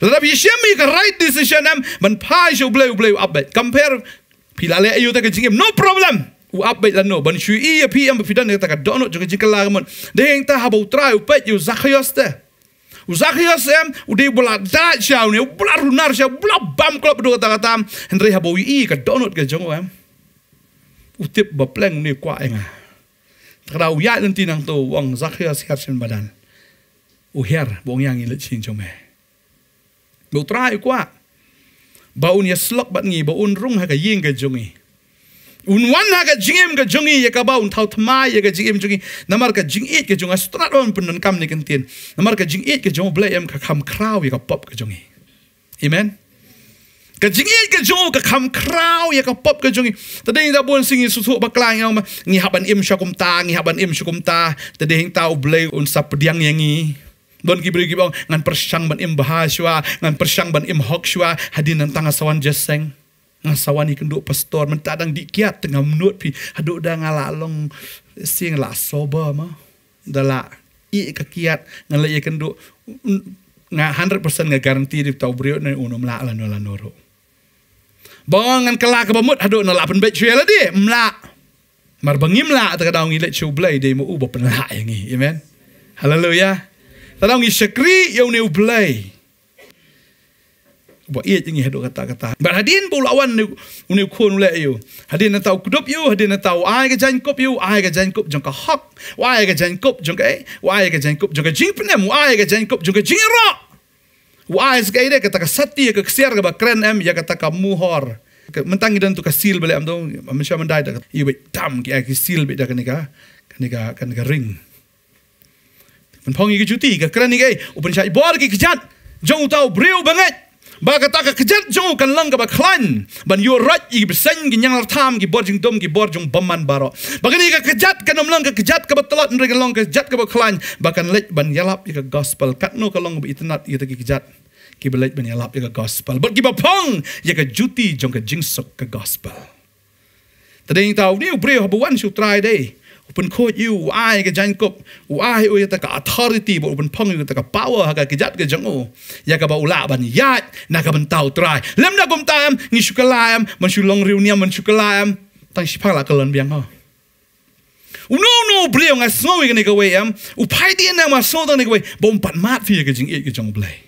Tarap ya shemi ka right decision am man pai shu blew blew abbe. Compare pila le ayu takad jingim no problem. U abbe lan no ban shu iya pi am pidan ka takad dono jukad jingkel lagamon. Deheng ta habau trai u pet yu zakhios te. U zakhios em u dei bula dat shau ne u bula runar shau bula bam klop du kata tam. am. Hendri habau iya ka dono ka jongo em. U tip ba pleng ne kwa engah rau ya nun tinang tu wang zakhias ya hiap sin badan u her yang ilit sin chome bu trai kwa bau ya selok bat ngi baun rung ha ka ying ka jungi un wan ha ka jungi ya ka baun thau thma ya ka jingem jungi namar ka jing it ka junga strat on pun kam ni kan namar ka jing it ka jong blame ka kham kraw ya ka pop ka jungi amen ka jingi ka jo ka ya ka pop ka jungi ta dei singi su baklang ba klang yang ngi haban im shakum ta ngi haban im shakum ta ta dei ta ublei un sap diang yang ngi don ki bri bong ngan persang ban im bahaswa ngan persang ban im hokshwa hadin nang tanga sawan jeseng ngan sawan ikan duk pastor men tadang dikiat tengah menut pi haduk da ngalalong sing la soba ma dala i kakiat ngan la ngan duk nga 100% nga garanti di tau brio na unom la la no la noro Bong kelak ke ka bamut hadu na lapan bet chue la di mla. Mar bangim la ta kadang ngile chu blai de mu ubo penla yang ini, Amen. Haleluya. Tadang ngi sekri yau ne blai. Buat iya jengi hadu kata-kata. Bar hadin bu lawan ne kun le yu. Hadin na tau kudup yu, hadin na tau ai ka jan kup yu, ai ka jan kup jong ka hok. Wai ka jan kup jong eh, wai ka jan kup jing penem, wai ka jan kup jong jing ro. Wah is gaire kata ka sati ka ksiar ka kren em ya kata ka muhor. Mentang dan tu ka seal am tu mensha mendai da. You be dam ki eh, ki seal be da kanika kanika kanika ring. Pen pong ki cuti ka kren ni gai. Upen sha bor ki banget. ba ka ta ka kejat jong kan lang ka ba klan ban yo rat i besen gi nyang tham gi bor jing dom gi bor jong baman baro ba ka ni ka kejat ka nom lang ka kejat ka ba telat ndre ka lang ka kejat ka ba klan ba kan lek ban yalap i ka gospel kat no ka lang ba itnat i ta ki kejat ki belait ban yalap i ka gospel ba ki ba pong ya ka juti jong ka jingsok ka gospel Tadeng tau ni ubre hobuan sutrai dei open khot you ai ke jan kop wai u ta ka authority bo open phong ta ka power ha ka jat ke jango ya ka ba ula ban yat na ka ban tau try lem na gom tam ni shukalayam man shu long riunia man shukalayam tang shi ka kalan biang ha uno no bleo nga snow ke ne ka we am u pai dia na ma so da ne ka we bom um pat mat fi ke jing e ke blai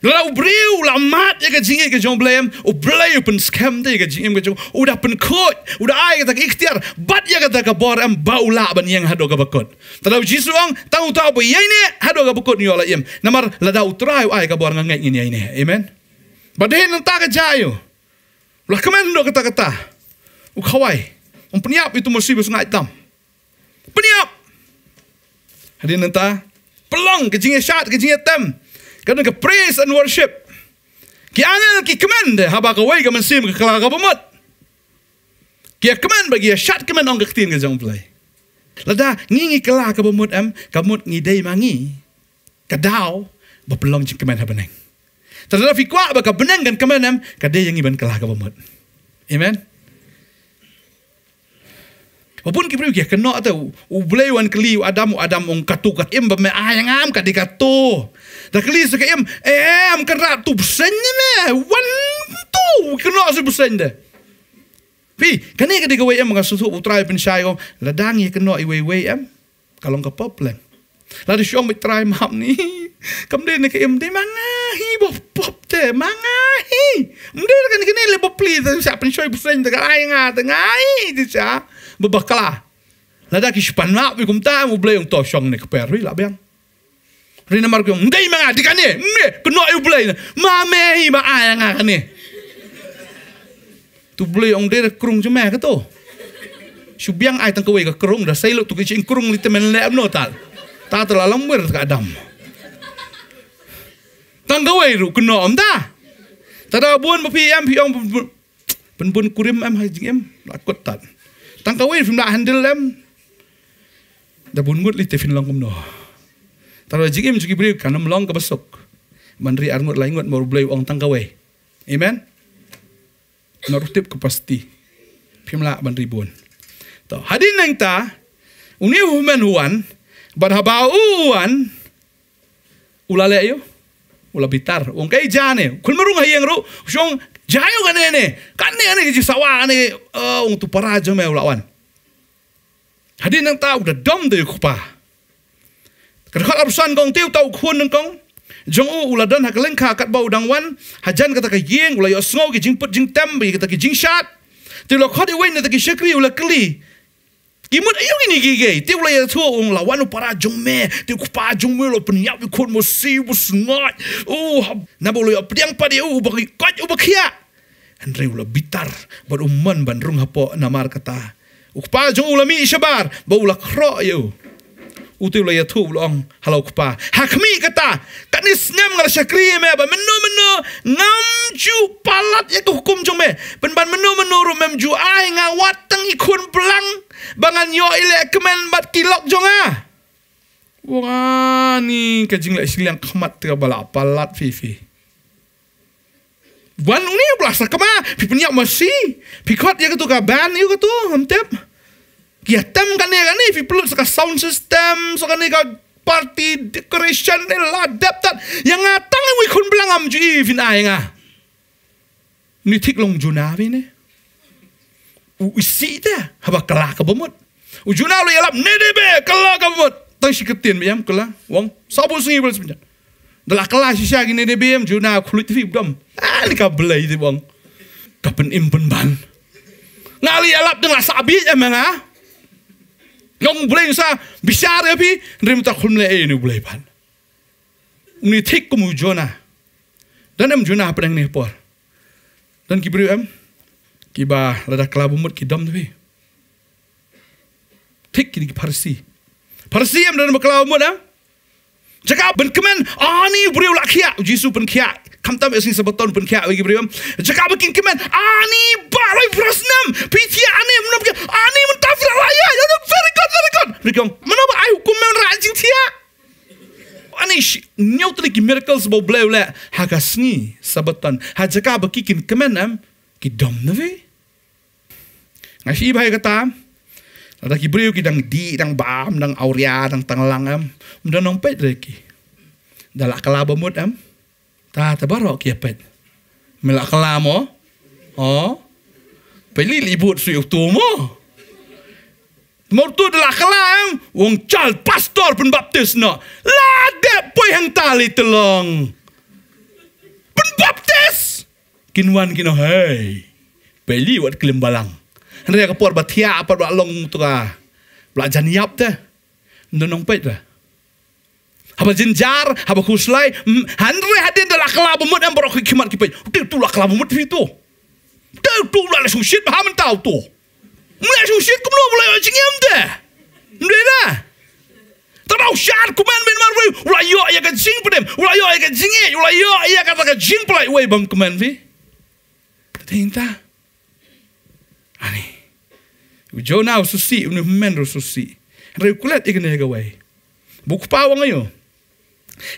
Lau briu la mat ya ka jingi ka jong blem u blei pun scam de ka jingi ka jong u da pun kot u da ai ka tak ikhtiar bat ya ka tak ka bor am bau la ban yang hado ka bakot talau jisu ang tau tau bo yai ne hado ka bakot ni ola yem namar la dau trai ai ka bor ngai ni yai ne amen badai nang ta ka jayo la kemen do kata kata u khawai um peniap itu musibah sungai tam peniap hadin nang ta pelang ka jingi shat ka jingi tem Kan ka praise and worship. Ki angel ki command haba ka wai ka mansim ka kala ka pamot. Ki command bagi shat command ong ka tin ka jong play. Lada ngi ngi kala ka pamot am ka mot ngi dei mangi. Ka dau ba pelong jing command habaneng. Tadala fi kwa ba ka benang kan command am ka dei yang iban kala ka pamot. Amen. Apun kita priuk ya kena tu. Ublei wan keli Adam Adam ung katu kat im bame ayang ah, am kat dikatu. Dak keli sek im em eh, eh, kan rap tu seny me. Wan tu kena se busen de. Pi, kan ke dikawe em ngasu tu utrai pen syai ko oh, ladang ye kena iwe we em. kalau ke problem. Lalu syong mit trai mam ni. Kam de ne ke im de mangahi bo pop te mangahi. Mde kan kini le bo please sa pen syai busen de ayang at ngai di sa. babakla. La da ki spanna bi kum ta mu ble to shong ne la Rina mar ko ngai ma di kane me peno yu ble ma me hi ma a nga kane. Tu ble ong der krung ju me ka to. Su ai tang ka da sai tu li temen le tal. Ta ka dam. Tang ru kno am da. Ta da buon ma pi pi kurim am ha em Tanka wei fim la handel lem. Da bun ngut li te fin langkum no. Taro jigim juki bri kanam long kan ka besok. Mandri arngut la ingut mau blai ong tanka wei. Amen. Narutip ke pasti. Fim la mandri bun. To hadin nang ta uni human huan badhabau uan ulale yo ula bitar um kai jane khulmaru ngai engru shong jayo gane ne kanne ane ji sawa ane ung eh, tu para jame ulawan hadin nang tau da dom de khupa kerkhal gong tiu tau khun nang kong jong u don hak lengka kat bau dang wan hajan kata ka yeng ula yo sngau ki jingput jing tam kata ki jing shat ti lo khodi wen ta ki shakri ula kli Gimun ayong iya, ini gigi. Ti ulai tua ung lawanu para jong me. Ti kupa jong me lo peniak wi kon mo si bu snot. Oh, na oh, bolo ya pediang pa dia u bagi kot u bakia. Henry ula bitar bad umman bandrung hapo namar kata. Ukpa jong ula mi ishabar ba ula kro yo. Ya, oh. Uti ya tu ulong halau kupa. Hakmi kata kanis ngam ngar syakri me ba menu menu ngam ju palat ya hukum jong me. Ben ban menu menu ru ju ai ngawat teng ikun belang. Bangan yo ile kemen bat kilok jonga. Wah ah ni kajing lek yang kemat tiga bala palat fifi. Wan uni belas kema ah. pi punyak masi. Pi kot ya ketu kaban yo ketu hamtep. Kiatam kan ya kan ni pi sound system saka ni ka party decoration ni ladap tat yang ngatang ni wikun belang am ju ifin aenga. Ah, ni tik long juna vi ni. Uisite, haba kala ka ujuna lu yalap nedebe kala ka bamut tang be yam kala wong sabu sungi bel sebentar dalah kala sisa gini debe yam juna kulit fi dom ali ka itu di kapan impen ban ngali yalap dengan sabi emang ha yang belai sa bisar ya ah. pi rim tak kulmle ini belai ban ni tik kumujona dan em juna apa yang nih por dan kibriu em kiba lada kelabu mut kidam tuh. Tik kini parsi. Parsi am dan bekelabu mut am. Jika ben kemen ani beriu lak kia, Yesus ben kia. tam esing sebeton ben kia bagi beriu. Jika bekin kemen ani balai prasnam, piti ani menap kia, ani mentafir laya, jadi very good very good. ba menapa hukum men rajin tia. Ani nyau ki miracles bo bleu le hagasni sebeton. Hajaka bekikin kemen am kidomnawe ngai si bai kata ada ki breu ki dang di dang bam dang auria dang tanglang am mda nong pet reki dalak kalaba mut am ta ki pet oh peli libut su utumo Mortu kelam, wong cal pastor pun baptis no. Lade poi hang tali telong. Pun baptis kinwan kino hei beli wat kelim balang ria batia apa bak long tuka bak jan yap te nonong pet lah haba jinjar haba kuslay, mm, hanre hadin dala kelabu mut am borok kimat kipai tu tu la kelabu mut fitu tu tu la su shit tau tu mulai su shit kum lo mulai jing yam de mdena Terau syar kuman bin marwi ulah yo ya ka jing pedem ulah yo ya ka jing ulah yo ya pelai bam kuman vi Tenta. Ani. Jonah susi unu men susi. Henry kulat ikne gawai. Buku pawang ayo.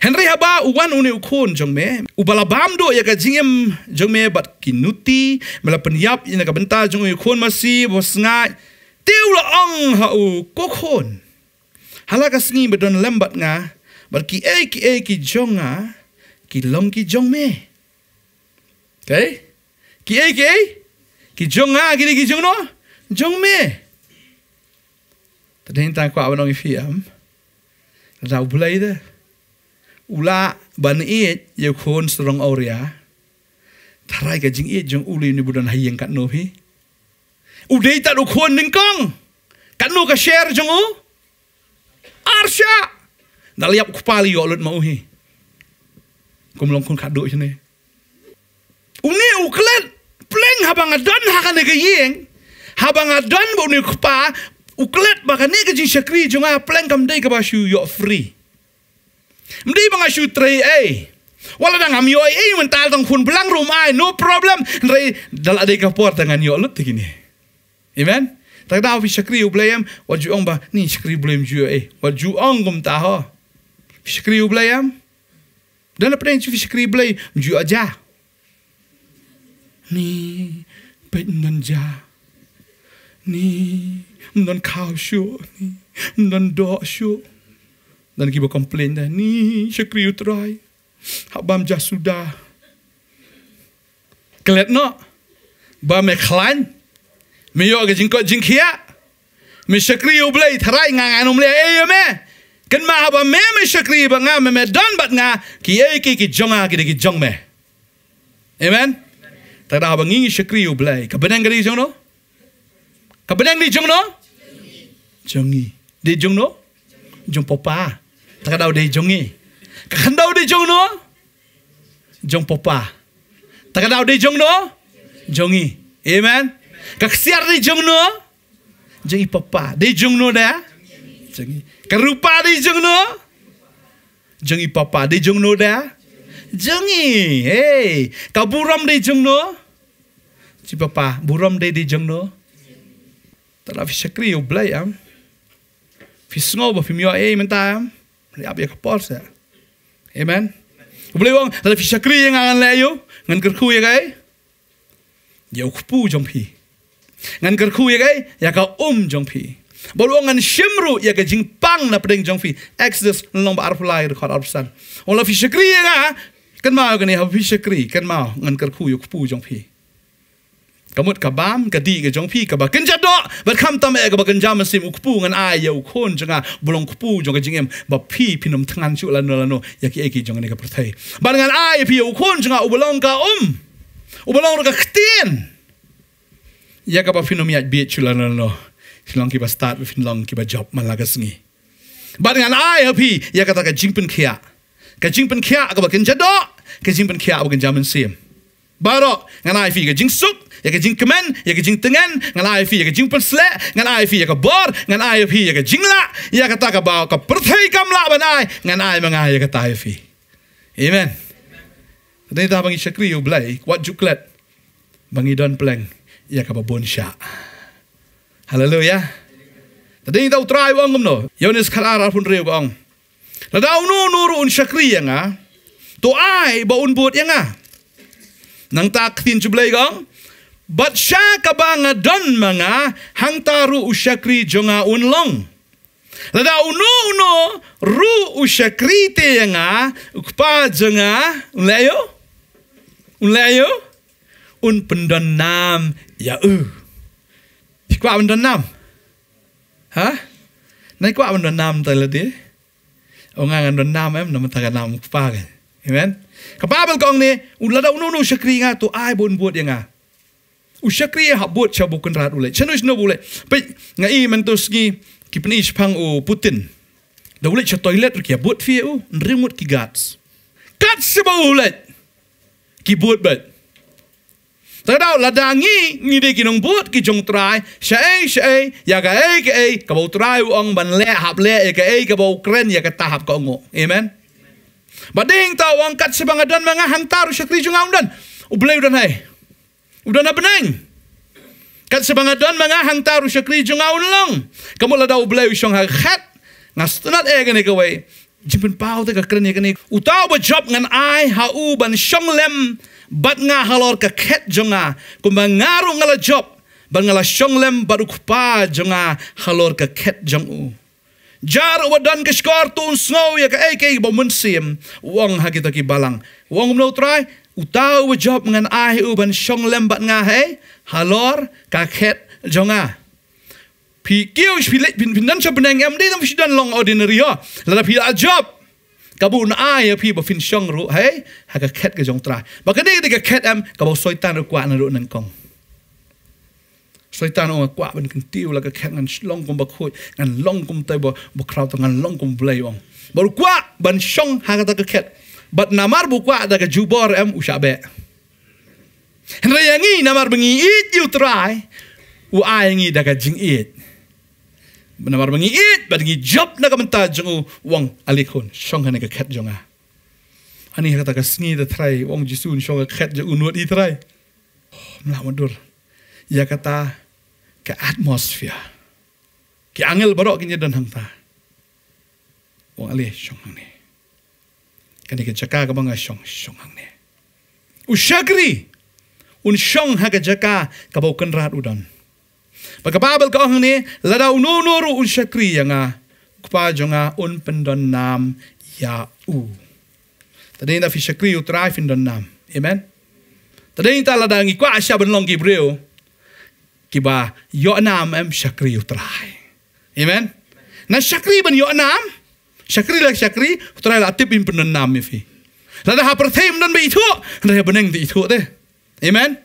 Henry haba uwan uni ukun jong me. Ubala do ya ka jingem jong me bat kinuti mela penyap ina ka benta jong ukun masi tiu Tiula ong ha u kokon. Halaka singi bedon lembat nga bat ki eki ki jong ki ki long ki jong me. Okay? Ki ai ki ai? Ki jong ki jong no? Jong me. Tadin ta kwa banong ifiam. Rau bulai de. Ula ban iet ye khon strong auria. Ya. Tarai ka jing iet jong uli ni budan yang kat no hi. Udei ta lu khon ning kong. Kat no ka share jong o. Arsha. Daliap kupali yo lut mau hi. Kumlong kun kaduk sini. Uni uklet Eng habang adon hakane ke yeng. Habang adon bo ni kupa uklet bakane ke jin syakri junga pleng kam dei ke basu yo free. Mdei bang asu tre waladang Wala dang am yo ai mental tang kun belang rumai, no problem. Rei dal adai ke por tangan yo lut gini. Amen. Tak dah vi syakri ublayam wa ju ong ba ni shakri ublayam ju ai. Wa ju ong gum ta Shakri Syakri ublayam. Dan apa yang syakri blay ju aja. 你被人家，你能靠修，你能多修。Dan kita komplain dah, ni sekriu terai. Habam jah sudah. Kelet no. Ba meklan. Miyo ke jingkot jingkia. Mi sekriu blai terai nganganum le ayo e me. Ken ma habam me mi sekri ba nga me me don bat nga. Ki e ki ki jonga ki de ki jong me. Amen. Tara bangi syakriu blai. Kabenang gari jong no? Kabenang di jong no? Jongi. Di jungno? no? Jong popa. Tara di jongi. Kakan dau di jungno? no? Jong popa. Tara di jungno? Jungi. Jongi. Amen. Kak siar di jungno? Jungi Jongi popa. Di jungno no Jungi. Jongi. Kerupa di jungno? Jungi Jongi popa. Di jungno no Jungi. Jongi. Hey. Kaburam di jungno? Si papa, buram de di jengno. Tala fi shakri u blai am. Fi snow ba fi miwa e menta am. li ap ya, eh, ya. kapol sa. Amen. U blai wong tala fi shakri yang ngan le yo, ngan kerku ya kai. Ya ukpu jong pi. Ngan kerku ya kai, ya ka um jong pi. ngan shimru ya ke pang na pedeng jong fi. Exodus long ba arf lai record arf san. Ola fi shakri ya kan mau kan ya fi shakri kan mau ngan kerku ya ukpu jong กมดกบ้ามกดีกจงพี่กบกันจัดดอบัดคำตามเอกบกันจามันสิมอุกปูงันอายยาอุคนจังอาบลงคูปูจงกจิงเอ็มบับพี่พินมทั้งนั้นชุลันนลันโนยากิเอกิจงในกับประเทศบัดงานอายพี่อุคนจังอาอุบลงกาอุมอุบลงรกเตียนยากบพินมยาเบียชุลันนลันโนฟินลองกีบสตาร์ทฟินลองกีบจ็อบมันลากสงีบัดงานอายพี่ยากตะกจิงเป็นเขียกจิงเป็นเขียกบกันจัดดอกจิงเป็นเขียบกันจามันเสียมบารอ ngan ai fi ka jing suk Jeg kan jinke man, jeg kan jinke tangan, ngan ai fi, jeg kan jinke pensle, ngan ai fi, jeg kan bor, ngan ai fi, jeg kan jingla, jeg kan taka bau ka perthai kamla banai, ngan ai mangai jeg kan tai fi. Amen. Tadi ta bangi syakri u blai, kuat juklet. Bangi don pleng, ia ka babon sya. Haleluya. Tadi ta utrai wong no. Yonis kalara pun reu bang. La dau nu nuru un syakri yang ah, Tu ai ba un but yang ah, Nang tak tin jublai gong. Batsya nga don mga hangtaru usyakri jonga unlong. Lada uno uno ru usyakri te nga ukpa jonga unlayo unlayo un pendon nam ya u. Ikwa pendon nam. Ha? Nai kwa pendon nam ta ladi. Onga ngandon nam em nama taga nam ukpa Amen. Kapabel kong ni lada uno uno usyakri nga to ay bon buot ya nga u shakri habot chabu kun rat ule chano chno bule pe nga i mentos gi kipni phang u putin da ule cha toilet ki habot fi u ringut ki gats gats ba ule ki bot bet ta dau la dangi ngi de ki nong bot ki jong trai sha ei sha ei ya ga ke ka trai u ong ban le hab le e ya ka ei ka bo kren ya ka ta ka ngo amen Bading tawang kat sebang dan mangah hantar syakri jungau dan ubleu dan hai Udah na kan Kat sebangadan mga hantaru siya krijong aunlong. kamu lada blayo siyang hakat. Ngastunat e eh gani kaway. Jimpin pao te kakrani gani. Utaw ba job ngan ai hau ban siyang lem. Bat nga halor keket jonga kumbang Kumbangaro ngala job. Ban ngala siyang lem barukpa jonga halor keket ket u. Jar wadan ke skor tun snow ya ke ek ek mun sim. Wong hakita ki balang. Wong umlau try utau job ngan ahe uban shong lembat nga halor kaket jonga pi kiu pi le pin pin nan cho benang em de tam shidan long ordinary yo la pi a kabu na ai pi ba fin shong ru he ha ka ket ke jong tra ba ka de ka ket em ka bo soitan ru kwa na ru nan kong soitan ong kwa ban kan tiu laka ka ket ngan long kom ba khoi ngan long kom tai bo bo kraut ngan long kom blai ong ba kwa ban shong ha ka ta ka ket bat namar bukwa ada jubor em ushabe henrayangi namar bengi it you try u ayangi daga jing it namar bengi it bat ngi job naga menta jung wang alikon shong hanega ket jonga ani kata kasni da try wang jisun shong ket jengu nuat i try oh, melawadur ya kata ke atmosfer ke angel barok kinya dan hangta wang alih shong hangne Kan ik jaka ga mga siyong siyong hang ne. Usyagri! Un siyong haga jaka kabaw kanrat udan. Pagkababal ka hang ne, lada unonoro un syakri ya nga kupajo nga un pendon nam ya u. Tadi na fi syakri utrai fin don nam. Amen? Tadi ta lada ngi kwa asya benlong kibreo. Kiba yo nam em syakri utrai. Amen? Na syakri ben yo nam. Shakri lah shakri, utrai la tip in penen nam ifi. La ha dan be itu, la ya beneng di itu teh. Amen.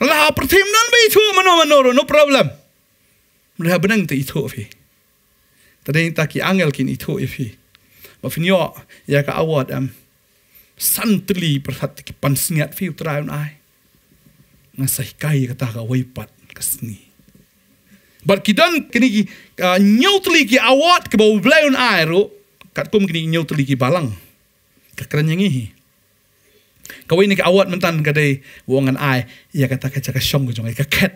La ha pertem dan be itu mano mano no problem. La beneng di itu fi. Tadi tak angel kin itu fi. Ma finyo ya ka awad am. Santli perhati ki pansingat fi utrai un ai. Ngasai kai kata ka waipat kesni. But kidan kini ki nyutli ki awad ke bau blaun airu. Katkum kini nyau teliki balang. Kakran yang Kau Kawai ke awat mentan kadai wongan ai. Ia kata kaca kasyong ke jongai kaket.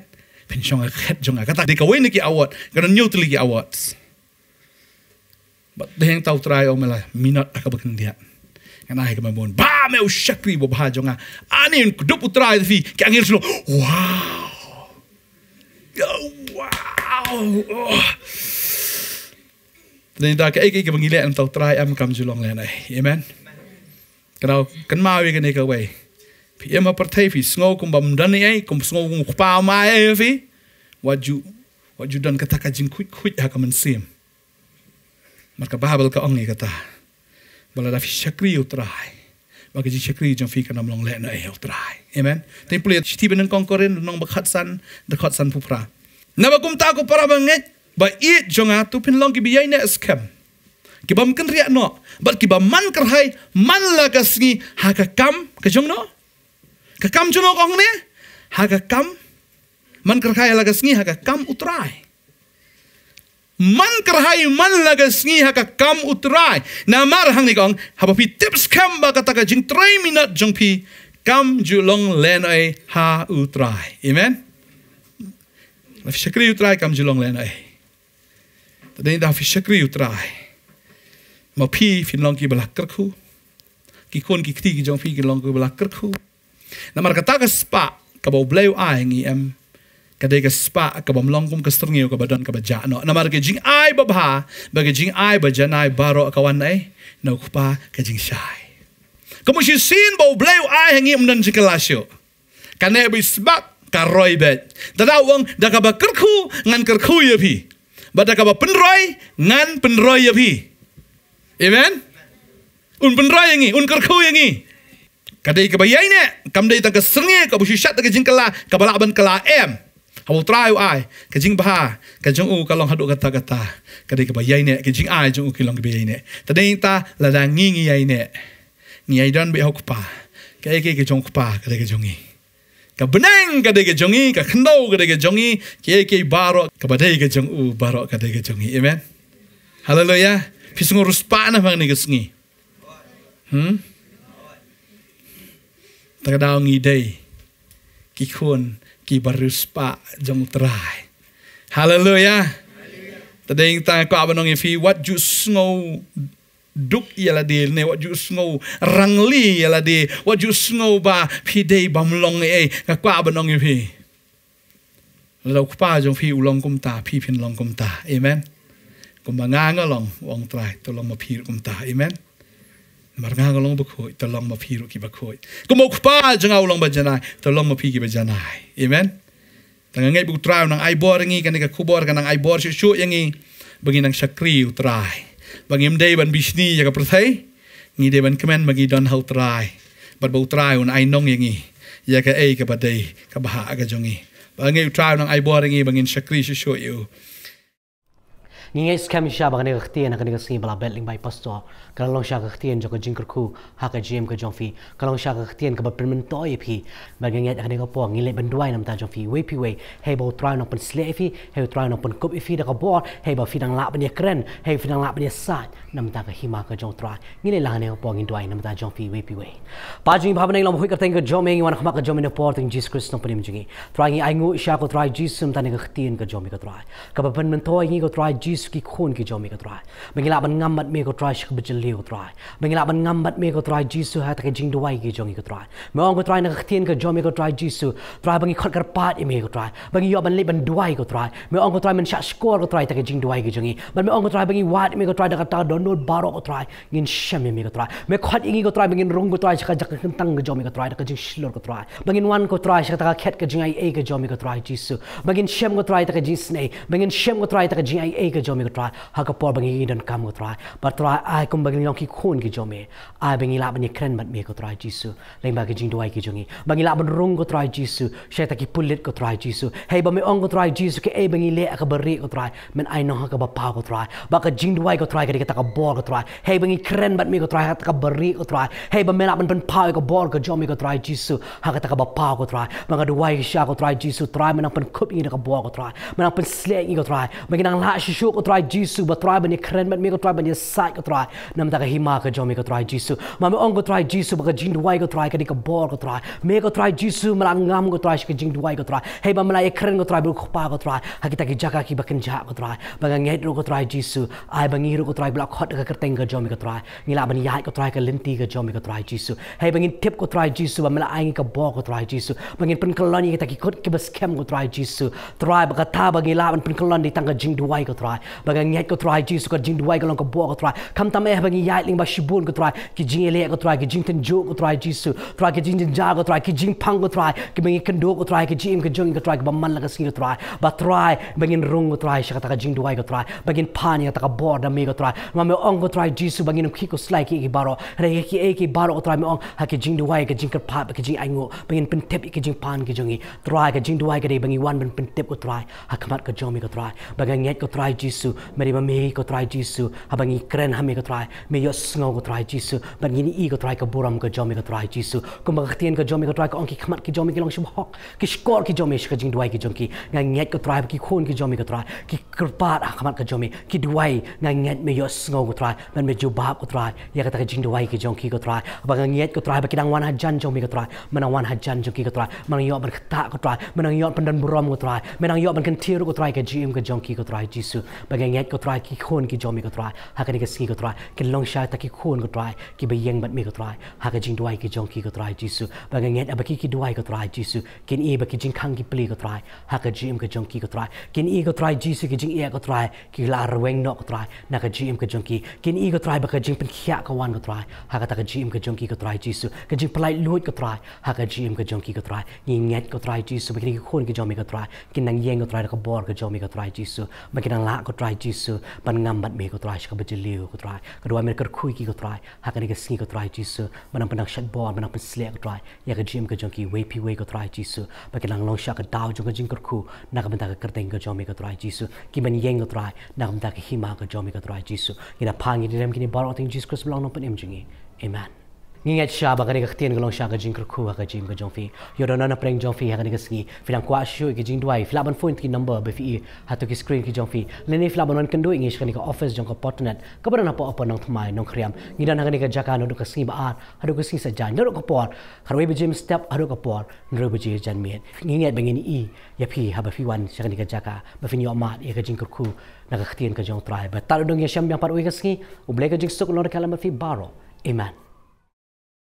Pen syong kaket jongai. Kata di kawai ni awat. Kena nyau teliki awat. But yang tahu terai omela oh, minat akan berkendiat. Kan ai kemai bon. Ba meu syakri bo bah jonga. Ani ah, kudu putra fi. Ki angir slo. Wow. Ya, wow. Oh. Then da ke eke ke bangile am tau try am kam julong le nai. Amen. Kenau ken mawi ke nika Pi ema pertai fi sngau kum bam dan ai kum sngau kum kpa ma ai fi. Waju waju dan kata ka kuit kuit ha kamen sim. Marka babel ka ongi kata. Bala da fi shakri utrai. Bagi ji shakri jong fi kana mlong le nai utrai. Amen. Tem pulih tibe nang kongkoren nang bakhat san, dakhat san pupra. Nabakum ta ku para banget ba it jonga tu pin long ki yai ne scam ki bam kan riak no bat ki bam man ker hai man la ka singi ha ka kam ka jong no ka kam jono kong ne ha ka kam man ker hai la ka singi ha ka kam utrai man kerhai man laga sngi haka kam utrai na mar hang ni gong haba pi tips kam ba kata ka jing trai minat jong pi kam julong lenoi len ai ha utrai amen la syakri utrai kam julong lenoi. Tadi dah fikir yuk try. Mau pi finlong ki belak kerku. Ki kon ki kti ki jong pi belak kerku. Namar kata ke kabau bleu ai em. Kadai ke spa kabau melongkum ke strengi yuk kabadon kabajano. Namar ke jing ai babha. Bagi jing ai bajanai baro kawan ai. Nau kupa ke jing shai. Kamu sih sin bau bleu ai em dan jikelasyo. Kanai bi spa karoi bet. Tadau wong dakaba kerku ngan kerku ya pi ngan บัดกะบ่เป็นร้อยงานเป็นร้อยยะพี่เอเมนอุนเป็นร้อยอย่างงี้อุนกระคูอย่างงี้ ya Kadai ka bayai ne, kam dai tang ka sernge ka bu shishat ka jing kala kaba bala ban kala em. Hawu trai ai, ka jing bah, ka jing u kalong hadu kata kata. Kadai kaba bayai ne, ka jing ai jing u kilong long ka bayai ne. Tadai ta la da ngi ngi ai ne. Ngi dan be hokpa. Ka eke kejong jong kpa, ka dai ka beneng ka dege jongi ka khnau ka dege jongi ke ke baro ka badai ka jong u baro ka dege jongi amen haleluya pisungo ruspa na bang ni gesngi hmm tak dau ngi dei ki khun ki baruspa jong trai haleluya tading ta ko abanong e fi wat ju snow duk yala di ne wa ju rangli yala di wa ju ba pidei dei bam long e ka kwa ba nong phi lo pa jong phi ulong kum ta phi phin long kum ta amen kum ba nga nga long wong trai to long ma phi kum ta amen mar nga nga long ba khoi to long ma phi ru ki ba khoi kum ok pa jong long ba janai to long ma phi ki ba janai amen tanga ngai bu trau nang ai bor ngi kan ka khu bor kan nang ai bor chu yangi bagi nang sakri utrai บางยิมเดย์บันบิชนีอยากประเทศงี้เดบันคมันบางีดอนเฮาตรายบัดบูตรายวันไอ้น้องอย่างงี้อยากเอ้กับบัดเดย์กับบ้ากับจงงี้บางยิมทรายวันไอ้บัวอย่างงี้บางยิมชักรีชช่วยอยู่ ninge scam sha ba ne khti na ne sing bala beling by pasto kalong sha khti en joko jingkur khu ha ka jm ka jongfi kalong sha khti en ka ba permanent toy phi ba ge nge ne po ngile ben duai nam ta jongfi we pi we he bo try no pon sle fi he try no pon kup fi da ka bo he ba fi dang la ba ne kren he fi dang la ba ne sa nam ta ka hima ka jong tra ngile la ne po ngin duai nam ta jongfi we pi we pa jing ba ne lom hui ka teng ka jom ngi wan khma ka jom ne po teng jesus christ no prim jingi try ngi ai ngu sha ko try jesus tam ta ne ka khti en ka jom ka try ka ba ben toy ngi ko try jesus ki khon ki jo mi ko trai bangila ban ngambat mi ko trai shik bijil li ko trai bangila ban ngambat mi ko trai jisu ha ta jing dawai ki jo mi ko trai me ong ko trai na khtien ko jo mi ko trai jisu trai bangi khot kar pat mi ko trai bangi yo ban le ban dawai ko trai me ong ko trai men sha skor ko trai ta jing dawai ki jongi ban me ong ko trai bangi wat mi ko trai da ta download baro ko trai ngin sham mi ko trai me khot ingi ko trai bangin rong ko trai shaka jak kentang ko jo mi ko trai ta jing shlor ko trai bangin wan ko trai shaka ta khet ko jing ai ai ko jo mi ko trai jisu bangin shem ko trai ta jing snai bangin shem ko trai ta jing ai ai ko jome ko try ha por bangi don kam ko try but try ai kum bangi long ki khon ki jomi ai bangi la bangi kren bat me ko try jisu leng ba ki jing doi ki jongi bangi la ban rong ko try jisu sheta ki pulit ko try jisu hey ba me ong ko try jisu ke ai bangi le ka bari ko try men ai no ha ka ko try ba ka jing doi ko try ka ka bor ko try hey bangi kren bat me ko try ha beri bari ko try hey ba me la ban ban pa ko bor ko jome ko try jisu ha ka ka ba ko try ba ka doi sha ko try jisu try men ang pan kup ngi ka bor ko try men ang pan slek ngi ko try men ang la shu ko try Jisu ba ba ni keren ba mi ko trai bani sai ko trai nam ta ka hima ka jomi mi ko trai Jisu ma me ong ko trai Jisu ba ka jing duai ko ka ni ka bor ko try, me ko trai Jisu ma ngam ko try, ka jing duai ko trai he ba mala e keren ko trai bu ko pa ko trai ha kita ki jaka ki ba ken ja ko trai ba ga ngai ko trai Jisu ai ba ngi ko try, bla khot ka kerteng ka jom mi ko trai ba ni yai ko try, ka linti ka jomi mi ko trai Jisu he ba ngin tip ko try Jisu ba mala ai ka bor ko trai Jisu ba ngin pen kelani kita ki kot ki ba skem ko try Jisu trai ba ka ta ba ngila ban pen kelani tang ka jing duai ko baga ngai ko try ji su ka jing duai ka long bo ko try kam tam eh bangi yai ling ba shibun ko try ki jing ele ko try ki jing ten jo ko try ji su try ki jing jin ja ko try ki jing pang ko try ki bangi kan do ko try ki jing ka jong ko try ba man la ka sing ko try ba try bangin rung ko try shaka ka jing duai ko try bangin pan ya ta ka bo da me ko try ma me ong ko try ji su bangin ki ko slai ki ki baro re ki e ki baro ko try me ong ha ki jing duai ka jing ka pa ka jing ai ngo pen tep ki jing pan ki jingi try ka jing duai ka de wan ben pen tep ko try ha kamat ka jomi ko try baga ngai ko try ji Gisu, mari ba mei ko trai Gisu, habangi kren hami ko trai, me yo snow ko trai Gisu, ban gini i ko trai ko buram ko jomi ko trai Gisu, ko maghtien ko jomi ko trai ko onki khamat ki jomi ki long shub hok, ki skor ah ki jomi ka jing dwai ki jong ki, nga nget ko trai ki khon ki jomi ko trai, ki kripat khamat ko jomi, ki dwai nga nget me yo snow ko trai, ban me ju ko trai, ya ka ta jing dwai ki jong ki ko trai, ba nga nget ko trai ba ki dang wan ha jan jomi ko trai, mana wan ha jan jong ki ko trai, mana yo ban ko trai, mana yo ban dan buram ko trai, mana yo ban kan tiru ko trai ka jim ka jong ki ko trai Gisu, บางแง่ก็ตรายกี่คนกี่จอมีก็ตรายหากันี่กสกีก็ตรายกินลองชายตะกี่คนก็ตรายกี่ใบยังบัดมีก็ตรายหากจริงด้วยกี่จองกี่ก็ตรายจีสุบางแง่อับกี่กี่ด้วยก็ตรายจีสุกินอีบักจริงคังกี่ปลีก็ตรายหากจีเอ็มก็จองกี่ก็ตรายกินอีก็ตรายจีสุกี่จริงเอก็ตรายกี่ลาเรเวงนอกก็ตรายนักจีเอ็มก็จองกี่กินอีก็ตรายบักจริงเป็นขี้อะกวนก็ตรายหากตะกจีเอ็มก็จองกี่ก็ตรายจีสุกจริงปลายลวดก็ตรายหากจีเอ็มก็จองกี่ก็ตรายยิงแง่ก็ตรายจีสุบางแง่คนกี่จอมีก็ตรายกินนางเยงก็ตรายแล้วก็บอร์ก็จอมีก็ตรายจีสุบางแง่ละก trai Jesu ban ngambat me ko trai ka bajeliu ko trai ka dua mer ker khui ki ko trai ha ka ni ka singi ko trai Jesu manang panang shat bo manang pan sle ko trai ya ka jim ka jong ki wei pi wei ko trai Jesu ba ka lang long sha ka dau jong ka jing ker khu na ka banta ka ker deng ka jong me ko trai Jesu ki man yeng ko trai na ka banta ka hima ka jong me ko trai Jesu ki ni ram ki ni bar ting Jesus Christ belong no pan im jingi amen ngingat sya ba kare khatien ga long sya ga jing khu ga jing ga jong fi yo do na preng jong fi ha ga ga sngi fi dang kwa shu ga jing dwai fla ban phone ki number be fi ha to ki screen ki jong fi le ni fla ban kan ka office jong ka partner ka na po apa nang thmai nong khriam ngi dan ha ga ka jaka no do ka sngi ba ar ha do ka sngi sa jan do ka por khar we jim step ha do ka por ndro be ji jan mi ngingat bengin i Yapi fi ha ba fi wan sya ga ka jaka ba fi ni ma ya ga jing khu na ka khatien ka jong trai ba tar do ngi sham yang paru we ka sngi u ka jing sok lor ka la ma fi baro Amen.